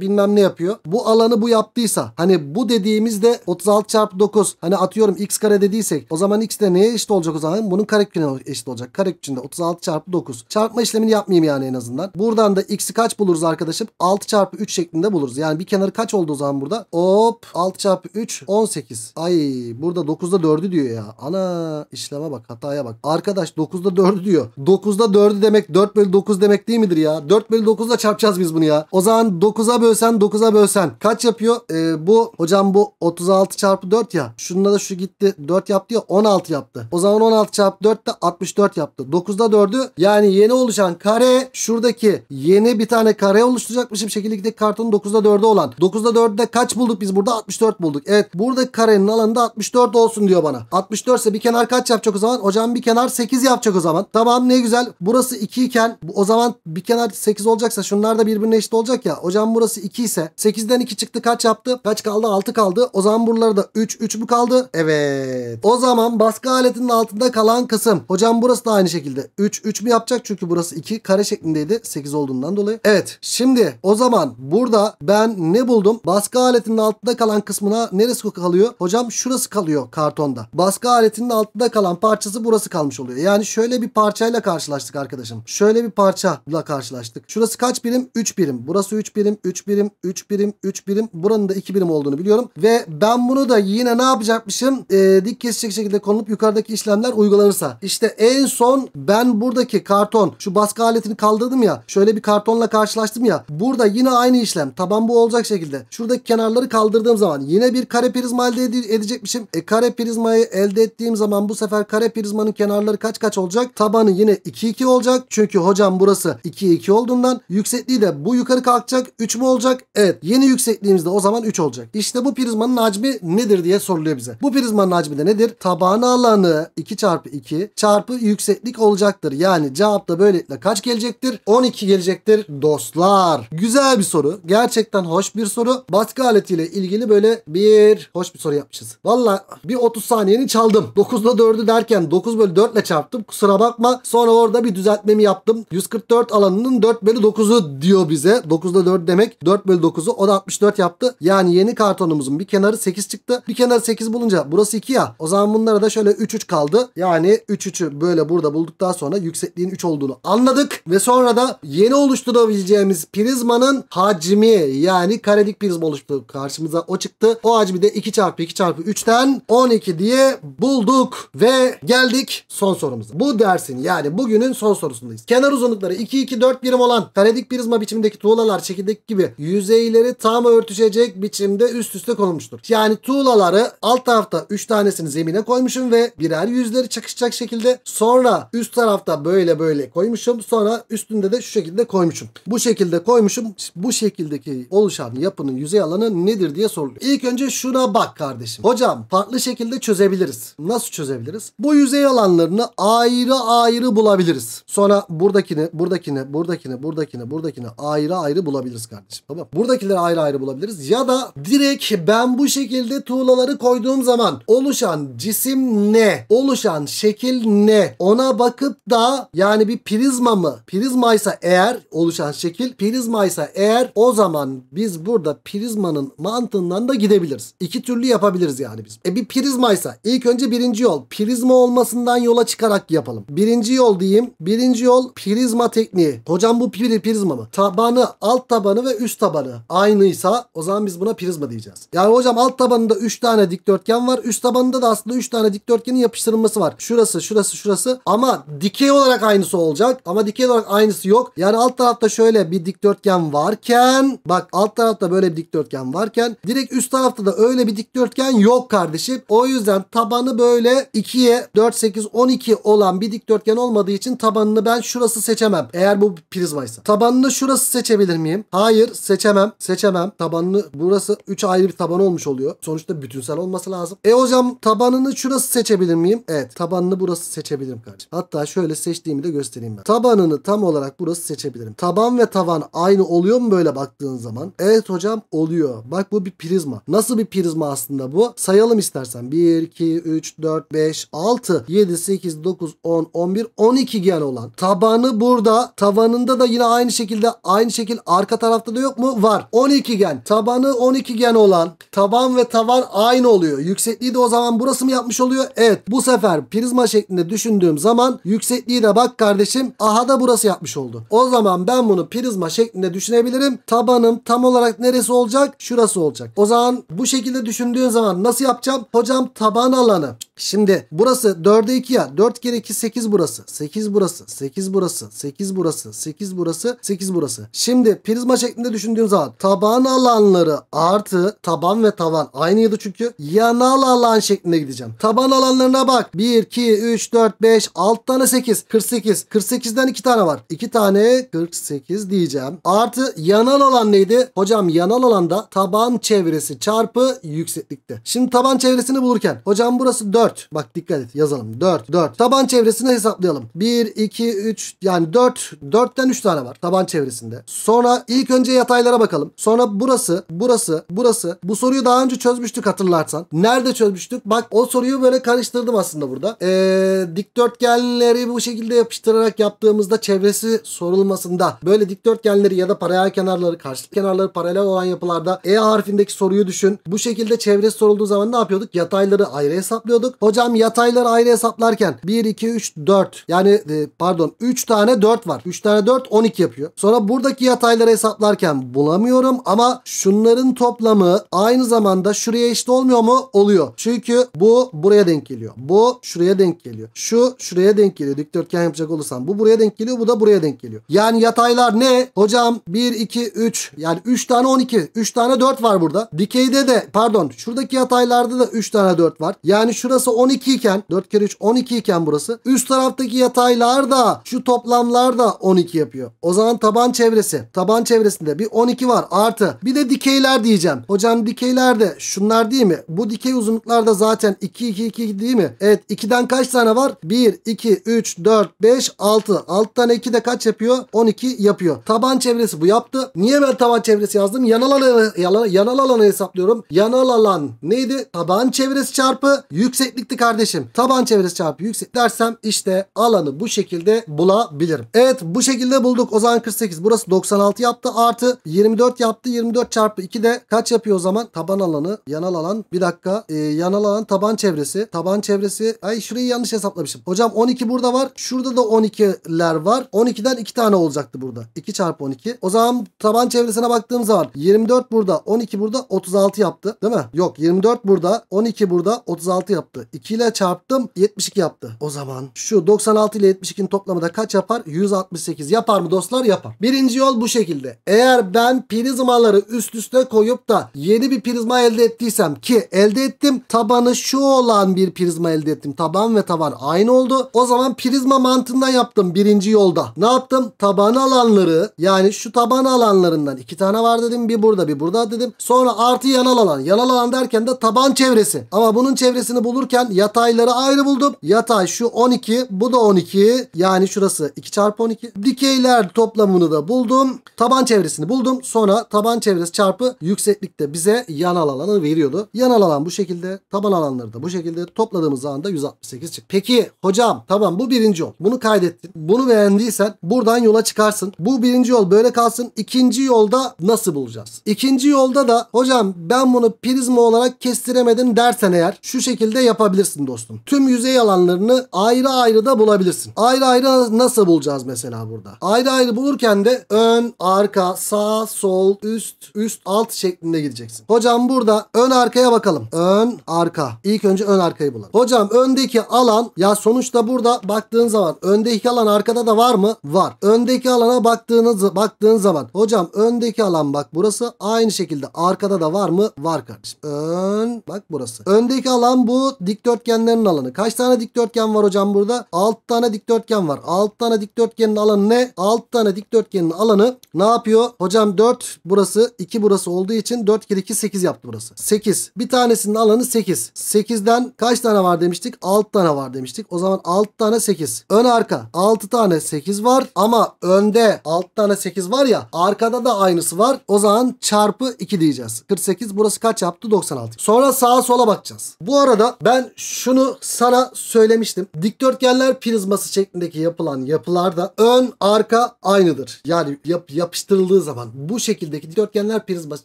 S1: bilmem ne yapıyor. Bu alanı bu yaptıysa hani bu dediğimizde 36 çarpı 9 hani atıyorum x kare dediysek o zaman x de neye eşit olacak o zaman? Bunun kareküpüne eşit olacak. Kareküpünde 36 çarpı 9. Çarpma işlemini yapmayayım yani en azından. Buradan da x'i kaç buluruz arkadaşım? 6 çarpı 3 şeklinde buluruz. Yani bir kenarı kaç oldu o zaman burada? Hop 6 çarpı 3 18. Ay burada 9'da 4'ü diyor ya. Ana işleme bak hataya bak. Arkadaş 9'da 4'ü diyor. 9'da 4'ü demek 4 bölü bölü 9 demek değil midir ya? 4 bölü 9 ile çarpacağız biz bunu ya. O zaman 9'a bölsen 9'a bölsen. Kaç yapıyor? Ee, bu hocam bu 36 çarpı 4 ya. Şununla da şu gitti 4 yaptı ya 16 yaptı. O zaman 16 çarpı 4 de 64 yaptı. 9'da 4'ü yani yeni oluşan kare şuradaki yeni bir tane kare oluşturacakmışım. Şekil 2'deki kartonun 9'da 4'ü olan. 9'da 4'de kaç bulduk biz burada? 64 bulduk. Evet Burada karenin alanı da 64 olsun diyor bana. 64 ise bir kenar kaç yapacak o zaman? Hocam bir kenar 8 yapacak o zaman. Tamam ne güzel. Burası 2 iken ben o zaman bir kenar 8 olacaksa şunlar da birbirine eşit olacak ya. Hocam burası 2 ise 8'den 2 çıktı kaç yaptı? Kaç kaldı? 6 kaldı. O zaman buraları da 3. 3 mü kaldı? Evet. O zaman baskı aletinin altında kalan kısım. Hocam burası da aynı şekilde. 3. 3 mü yapacak? Çünkü burası 2 kare şeklindeydi. 8 olduğundan dolayı. Evet. Şimdi o zaman burada ben ne buldum? Baskı aletinin altında kalan kısmına neresi kalıyor? Hocam şurası kalıyor kartonda. Baskı aletinin altında kalan parçası burası kalmış oluyor. Yani şöyle bir parçayla karşılaştık arkadaşım. Şöyle bir bir parçayla karşılaştık. Şurası kaç birim? 3 birim. Burası 3 birim, 3 birim, 3 birim, 3 birim. Buranın da 2 birim olduğunu biliyorum. Ve ben bunu da yine ne yapacakmışım? Ee, dik kesecek şekilde konulup yukarıdaki işlemler uygulanırsa. İşte en son ben buradaki karton şu baskı aletini kaldırdım ya. Şöyle bir kartonla karşılaştım ya. Burada yine aynı işlem. Taban bu olacak şekilde. Şuradaki kenarları kaldırdığım zaman yine bir kare prizma elde edecekmişim. E kare prizmayı elde ettiğim zaman bu sefer kare prizmanın kenarları kaç kaç olacak? Tabanı yine 2 2 olacak. Çünkü hocam burası 2'ye 2 olduğundan yüksekliği de bu yukarı kalkacak. 3 mü olacak? Evet. Yeni yüksekliğimizde o zaman 3 olacak. İşte bu prizmanın hacmi nedir diye soruluyor bize. Bu prizmanın hacmi de nedir? Taban alanı 2 çarpı 2 çarpı yükseklik olacaktır. Yani cevap da böylelikle kaç gelecektir? 12 gelecektir dostlar. Güzel bir soru. Gerçekten hoş bir soru. Baskı aletiyle ilgili böyle bir hoş bir soru yapmışız. Valla bir 30 saniyeni çaldım. 9'da 4'ü derken 9 bölü 4 ile çarptım. Kusura bakma. Sonra orada bir düzeltmemi yaptım bakalım. 144 alanının 4 bölü 9'u diyor bize. 9'da 4 demek 4 bölü 9'u o da 64 yaptı. Yani yeni kartonumuzun bir kenarı 8 çıktı. Bir kenarı 8 bulunca burası 2 ya. O zaman bunlara da şöyle 3 3 kaldı. Yani 3 3'ü böyle burada bulduktan sonra yüksekliğin 3 olduğunu anladık. Ve sonra da yeni oluşturabileceğimiz prizmanın hacmi yani karedik prizma oluştu. Karşımıza o çıktı. O hacmi de 2 çarpı 2 çarpı 3'ten 12 diye bulduk. Ve geldik son sorumuza. Bu dersin yani bugünün son sorusundayız. Kenar kenar uzunlukları 2-2-4 birim olan karedik prizma biçimindeki tuğlalar çekirdek gibi yüzeyleri tam örtüşecek biçimde üst üste konulmuştur. Yani tuğlaları alt tarafta 3 tanesini zemine koymuşum ve birer yüzleri çakışacak şekilde sonra üst tarafta böyle böyle koymuşum. Sonra üstünde de şu şekilde koymuşum. Bu şekilde koymuşum. Bu şekildeki oluşan yapının yüzey alanı nedir diye soruluyor. İlk önce şuna bak kardeşim. Hocam farklı şekilde çözebiliriz. Nasıl çözebiliriz? Bu yüzey alanlarını ayrı ayrı bulabiliriz. Sonra burada buradakini, buradakini, buradakini, buradakini, buradakini ayrı ayrı bulabiliriz kardeşim. Tamam. Buradakileri ayrı ayrı bulabiliriz. Ya da direkt ben bu şekilde tuğlaları koyduğum zaman oluşan cisim ne? Oluşan şekil ne? Ona bakıp da yani bir prizma mı? Prizmaysa eğer oluşan şekil prizmaysa eğer o zaman biz burada prizmanın mantığından da gidebiliriz. İki türlü yapabiliriz yani biz. E bir prizmaysa ilk önce birinci yol prizma olmasından yola çıkarak yapalım. Birinci yol diyeyim. Birinci yol Pirizma tekniği. Hocam bu piri prizma mı? Tabanı, alt tabanı ve üst tabanı aynıysa o zaman biz buna prizma diyeceğiz. Yani hocam alt tabanında 3 tane dikdörtgen var. Üst tabanında da aslında 3 tane dikdörtgenin yapıştırılması var. Şurası, şurası, şurası. Ama dikey olarak aynısı olacak. Ama dikey olarak aynısı yok. Yani alt tarafta şöyle bir dikdörtgen varken bak alt tarafta böyle bir dikdörtgen varken direkt üst tarafta da öyle bir dikdörtgen yok kardeşim. O yüzden tabanı böyle 2'ye 4, 8, 12 olan bir dikdörtgen olmadığı için tabanını ben şurası burası seçemem. Eğer bu prizmaysa. Tabanını şurası seçebilir miyim? Hayır seçemem. Seçemem. Tabanını burası 3 ayrı bir taban olmuş oluyor. Sonuçta bütünsel olması lazım. E hocam tabanını şurası seçebilir miyim? Evet. Tabanını burası seçebilirim kardeşim. Hatta şöyle seçtiğimi de göstereyim ben. Tabanını tam olarak burası seçebilirim. Taban ve tavan aynı oluyor mu böyle baktığın zaman? Evet hocam oluyor. Bak bu bir prizma. Nasıl bir prizma aslında bu? Sayalım istersen. 1, 2, 3, 4, 5, 6, 7, 8, 9, 10, 11, 12 gen olan tabanı tavanı burada. Tavanında da yine aynı şekilde aynı şekil arka tarafta da yok mu? Var. 12 gen. Tabanı 12 gen olan taban ve tavan aynı oluyor. Yüksekliği de o zaman burası mı yapmış oluyor? Evet. Bu sefer prizma şeklinde düşündüğüm zaman yüksekliği de bak kardeşim. Aha da burası yapmış oldu. O zaman ben bunu prizma şeklinde düşünebilirim. Tabanım tam olarak neresi olacak? Şurası olacak. O zaman bu şekilde düşündüğün zaman nasıl yapacağım? Hocam taban alanı. Şimdi burası 4'e 2 ya. 4 kere 2 8 burası. 8 burası. 8 burası burası, 8 burası, 8 burası, 8 burası. Şimdi prizma şeklinde düşündüğüm zaman taban alanları artı taban ve tavan aynıydı çünkü. Yanal alan şeklinde gideceğim. Taban alanlarına bak. 1, 2, 3, 4, 5, 6 tane 8. 48. 48'den 2 tane var. 2 tane 48 diyeceğim. Artı yanal alan neydi? Hocam yanal alanda taban çevresi çarpı yükseklikte. Şimdi taban çevresini bulurken. Hocam burası 4. Bak dikkat et yazalım. 4, 4. Taban çevresini hesaplayalım. 1, 2, 3 yani 4 4'ten 3 tane var taban çevresinde. Sonra ilk önce yataylara bakalım. Sonra burası, burası, burası. Bu soruyu daha önce çözmüştük hatırlarsan. Nerede çözmüştük? Bak o soruyu böyle karıştırdım aslında burada. Ee, dikdörtgenleri bu şekilde yapıştırarak yaptığımızda çevresi sorulmasında böyle dikdörtgenleri ya da paralel kenarları, karşı kenarları paralel olan yapılarda E harfindeki soruyu düşün. Bu şekilde çevresi sorulduğu zaman ne yapıyorduk? Yatayları ayrı hesaplıyorduk. Hocam yatayları ayrı hesaplarken 1 2 3 4 yani e, pardon 3 tane 4 var. 3 tane 4 12 yapıyor. Sonra buradaki yatayları hesaplarken bulamıyorum ama şunların toplamı aynı zamanda şuraya eşit olmuyor mu? Oluyor. Çünkü bu buraya denk geliyor. Bu şuraya denk geliyor. Şu şuraya denk geliyor. Dikdörtgen yapacak olursam. Bu buraya denk geliyor. Bu da buraya denk geliyor. Yani yataylar ne? Hocam 1, 2, 3. Yani 3 tane 12. 3 tane 4 var burada. Dikeyde de pardon şuradaki yataylarda da 3 tane 4 var. Yani şurası 12 iken 4 kere 3 12 iken burası. Üst taraftaki yataylar da şu top toplamlar da 12 yapıyor. O zaman taban çevresi. Taban çevresinde bir 12 var artı. Bir de dikeyler diyeceğim. Hocam dikeyler de şunlar değil mi? Bu dikey uzunluklarda zaten 2 2 2 değil mi? Evet 2'den kaç tane var? 1 2 3 4 5 6. 6 tane 2 de kaç yapıyor? 12 yapıyor. Taban çevresi bu yaptı. Niye ben taban çevresi yazdım? Yanal alanı, yanal, yanal alanı hesaplıyorum. Yanal alan neydi? Taban çevresi çarpı yükseklikti kardeşim. Taban çevresi çarpı yüksek dersem işte alanı bu şekilde bulabilirim alabilirim. Evet bu şekilde bulduk. O zaman 48 burası 96 yaptı. Artı 24 yaptı. 24 çarpı 2 de kaç yapıyor o zaman? Taban alanı yanal alan bir dakika. Ee, yanal alan taban çevresi. Taban çevresi. Ay şurayı yanlış hesaplamışım. Hocam 12 burada var. Şurada da 12'ler var. 12'den 2 tane olacaktı burada. 2 çarpı 12. O zaman taban çevresine baktığım zaman 24 burada 12 burada 36 yaptı. Değil mi? Yok 24 burada 12 burada 36 yaptı. 2 ile çarptım 72 yaptı. O zaman şu 96 ile 72'nin toplamı da kaç yapar? 168 yapar mı dostlar? Yapar. Birinci yol bu şekilde. Eğer ben prizmaları üst üste koyup da yeni bir prizma elde ettiysem ki elde ettim. Tabanı şu olan bir prizma elde ettim. Taban ve taban aynı oldu. O zaman prizma mantığından yaptım birinci yolda. Ne yaptım? Taban alanları yani şu taban alanlarından iki tane var dedim. Bir burada bir burada dedim. Sonra artı yanal alan. Yanal alan derken de taban çevresi. Ama bunun çevresini bulurken yatayları ayrı buldum. Yatay şu 12 bu da 12 yani şurası artı 2 çarpı 12. Dikeyler toplamını da buldum. Taban çevresini buldum. Sonra taban çevresi çarpı yükseklikte bize yanal alanı veriyordu. Yanal alan bu şekilde. Taban alanları da bu şekilde. Topladığımız anda 168 çıktı. Peki hocam tamam bu birinci yol. Bunu kaydettin. Bunu beğendiysen buradan yola çıkarsın. Bu birinci yol böyle kalsın. İkinci yolda nasıl bulacağız? İkinci yolda da hocam ben bunu prizma olarak kestiremedim dersen eğer şu şekilde yapabilirsin dostum. Tüm yüzey alanlarını ayrı ayrı da bulabilirsin. Ayrı ayrı nasıl Nasıl bulacağız mesela burada? Ayrı ayrı bulurken de ön, arka, sağ, sol, üst, üst, alt şeklinde gideceksin. Hocam burada ön arkaya bakalım. Ön, arka. İlk önce ön arkayı bulalım. Hocam öndeki alan ya sonuçta burada baktığın zaman öndeki alan arkada da var mı? Var. Öndeki alana baktığınız baktığın zaman hocam öndeki alan bak burası aynı şekilde arkada da var mı? Var kardeşim. Ön bak burası. Öndeki alan bu dikdörtgenlerin alanı. Kaç tane dikdörtgen var hocam burada? 6 tane dikdörtgen var. 6 tane dikdörtgenin alanı ne? 6 tane dikdörtgenin alanı ne yapıyor? Hocam 4 burası 2 burası olduğu için 4 kere 2 8 yaptı burası. 8. Bir tanesinin alanı 8. 8'den kaç tane var demiştik? 6 tane var demiştik. O zaman 6 tane 8. Ön arka 6 tane 8 var ama önde 6 tane 8 var ya arkada da aynısı var. O zaman çarpı 2 diyeceğiz. 48 burası kaç yaptı? 96. Sonra sağa sola bakacağız. Bu arada ben şunu sana söylemiştim. Dikdörtgenler prizması şeklindeki yapılan yapı yapılarda ön arka aynıdır. Yani yap, yapıştırıldığı zaman bu şekildeki dikdörtgenler prizması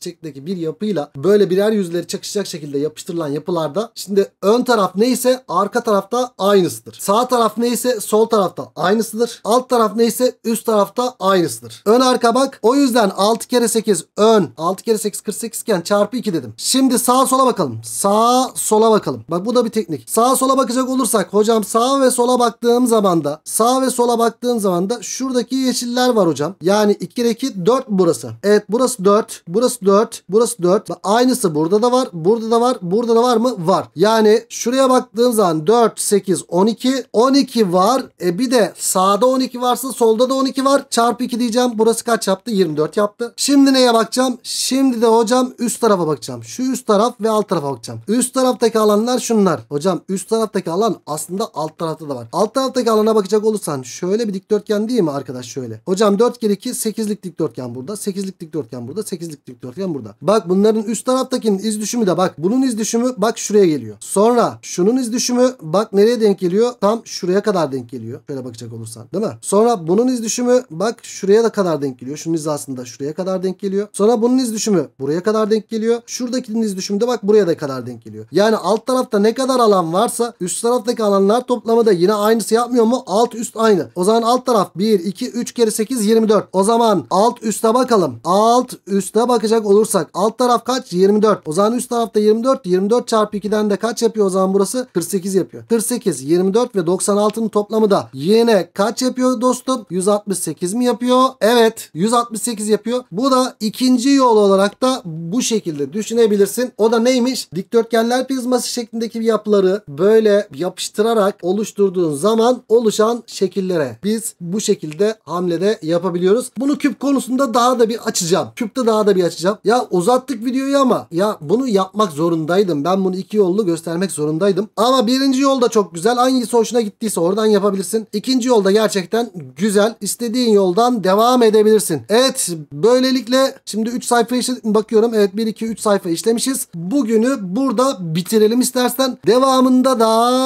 S1: şeklindeki bir yapıyla böyle birer yüzleri çakışacak şekilde yapıştırılan yapılarda şimdi ön taraf neyse arka tarafta aynısıdır. Sağ taraf neyse sol tarafta aynısıdır. Alt taraf neyse üst tarafta aynısıdır. Ön arka bak. O yüzden 6 kere 8 ön 6 kere 8 48 iken çarpı 2 dedim. Şimdi sağ sola bakalım. Sağ sola bakalım. Bak bu da bir teknik. Sağ sola bakacak olursak hocam sağ ve sola baktığım zaman da sağ ve sola sağla baktığım zaman da şuradaki yeşiller var hocam. Yani 2 kere 2 4 burası. Evet burası 4. Burası 4. Burası 4. Ve aynısı burada da var. Burada da var. Burada da var mı? Var. Yani şuraya baktığım zaman 4, 8, 12. 12 var. E bir de sağda 12 varsa solda da 12 var. Çarpı 2 diyeceğim. Burası kaç yaptı? 24 yaptı. Şimdi neye bakacağım? Şimdi de hocam üst tarafa bakacağım. Şu üst taraf ve alt tarafa bakacağım. Üst taraftaki alanlar şunlar. Hocam üst taraftaki alan aslında alt tarafta da var. Alt taraftaki alana bakacak olursan şu şöyle bir dikdörtgen değil mi arkadaş şöyle. Hocam 4 kere 2 8'lik dikdörtgen burada. 8'lik dikdörtgen burada. 8'lik dikdörtgen burada. Bak bunların üst taraftakinin iz düşümü de bak. Bunun iz düşümü bak şuraya geliyor. Sonra şunun iz düşümü bak nereye denk geliyor? Tam şuraya kadar denk geliyor. Şöyle bakacak olursan değil mi? Sonra bunun iz düşümü bak şuraya da kadar denk geliyor. Şunun izi aslında şuraya kadar denk geliyor. Sonra bunun iz düşümü buraya kadar denk geliyor. Şuradakinin iz düşümü de bak buraya da kadar denk geliyor. Yani alt tarafta ne kadar alan varsa üst taraftaki alanlar toplamı da yine aynısı yapmıyor mu? Alt üst aynı. O zaman alt taraf 1, 2, 3 kere 8 24. O zaman alt üste bakalım. Alt üste bakacak olursak alt taraf kaç? 24. O zaman üst tarafta 24. 24 çarpı 2'den de kaç yapıyor o zaman burası? 48 yapıyor. 48, 24 ve 96'nın toplamı da yine kaç yapıyor dostum? 168 mi yapıyor? Evet 168 yapıyor. Bu da ikinci yol olarak da bu şekilde düşünebilirsin. O da neymiş? Dikdörtgenler prizması şeklindeki yapıları böyle yapıştırarak oluşturduğun zaman oluşan şekiller üzere biz bu şekilde hamlede yapabiliyoruz. Bunu küp konusunda daha da bir açacağım. Küpte daha da bir açacağım. Ya uzattık videoyu ama ya bunu yapmak zorundaydım. Ben bunu iki yollu göstermek zorundaydım. Ama birinci yolda çok güzel. Hangisi hoşuna gittiyse oradan yapabilirsin. İkinci yolda gerçekten güzel. İstediğin yoldan devam edebilirsin. Evet böylelikle şimdi 3 sayfa işe bakıyorum. Evet 1 2 3 sayfa işlemişiz. Bugünü burada bitirelim istersen. Devamında da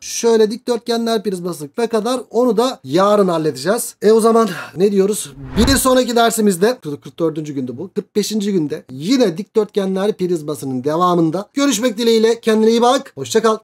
S1: şöyle dikdörtgenler prizması ve kadar onu da yarın halledeceğiz. E o zaman ne diyoruz? Bir sonraki dersimizde 44. günde bu. 45. günde yine dikdörtgenler prizmasının devamında görüşmek dileğiyle kendine iyi bak. Hoşçakal.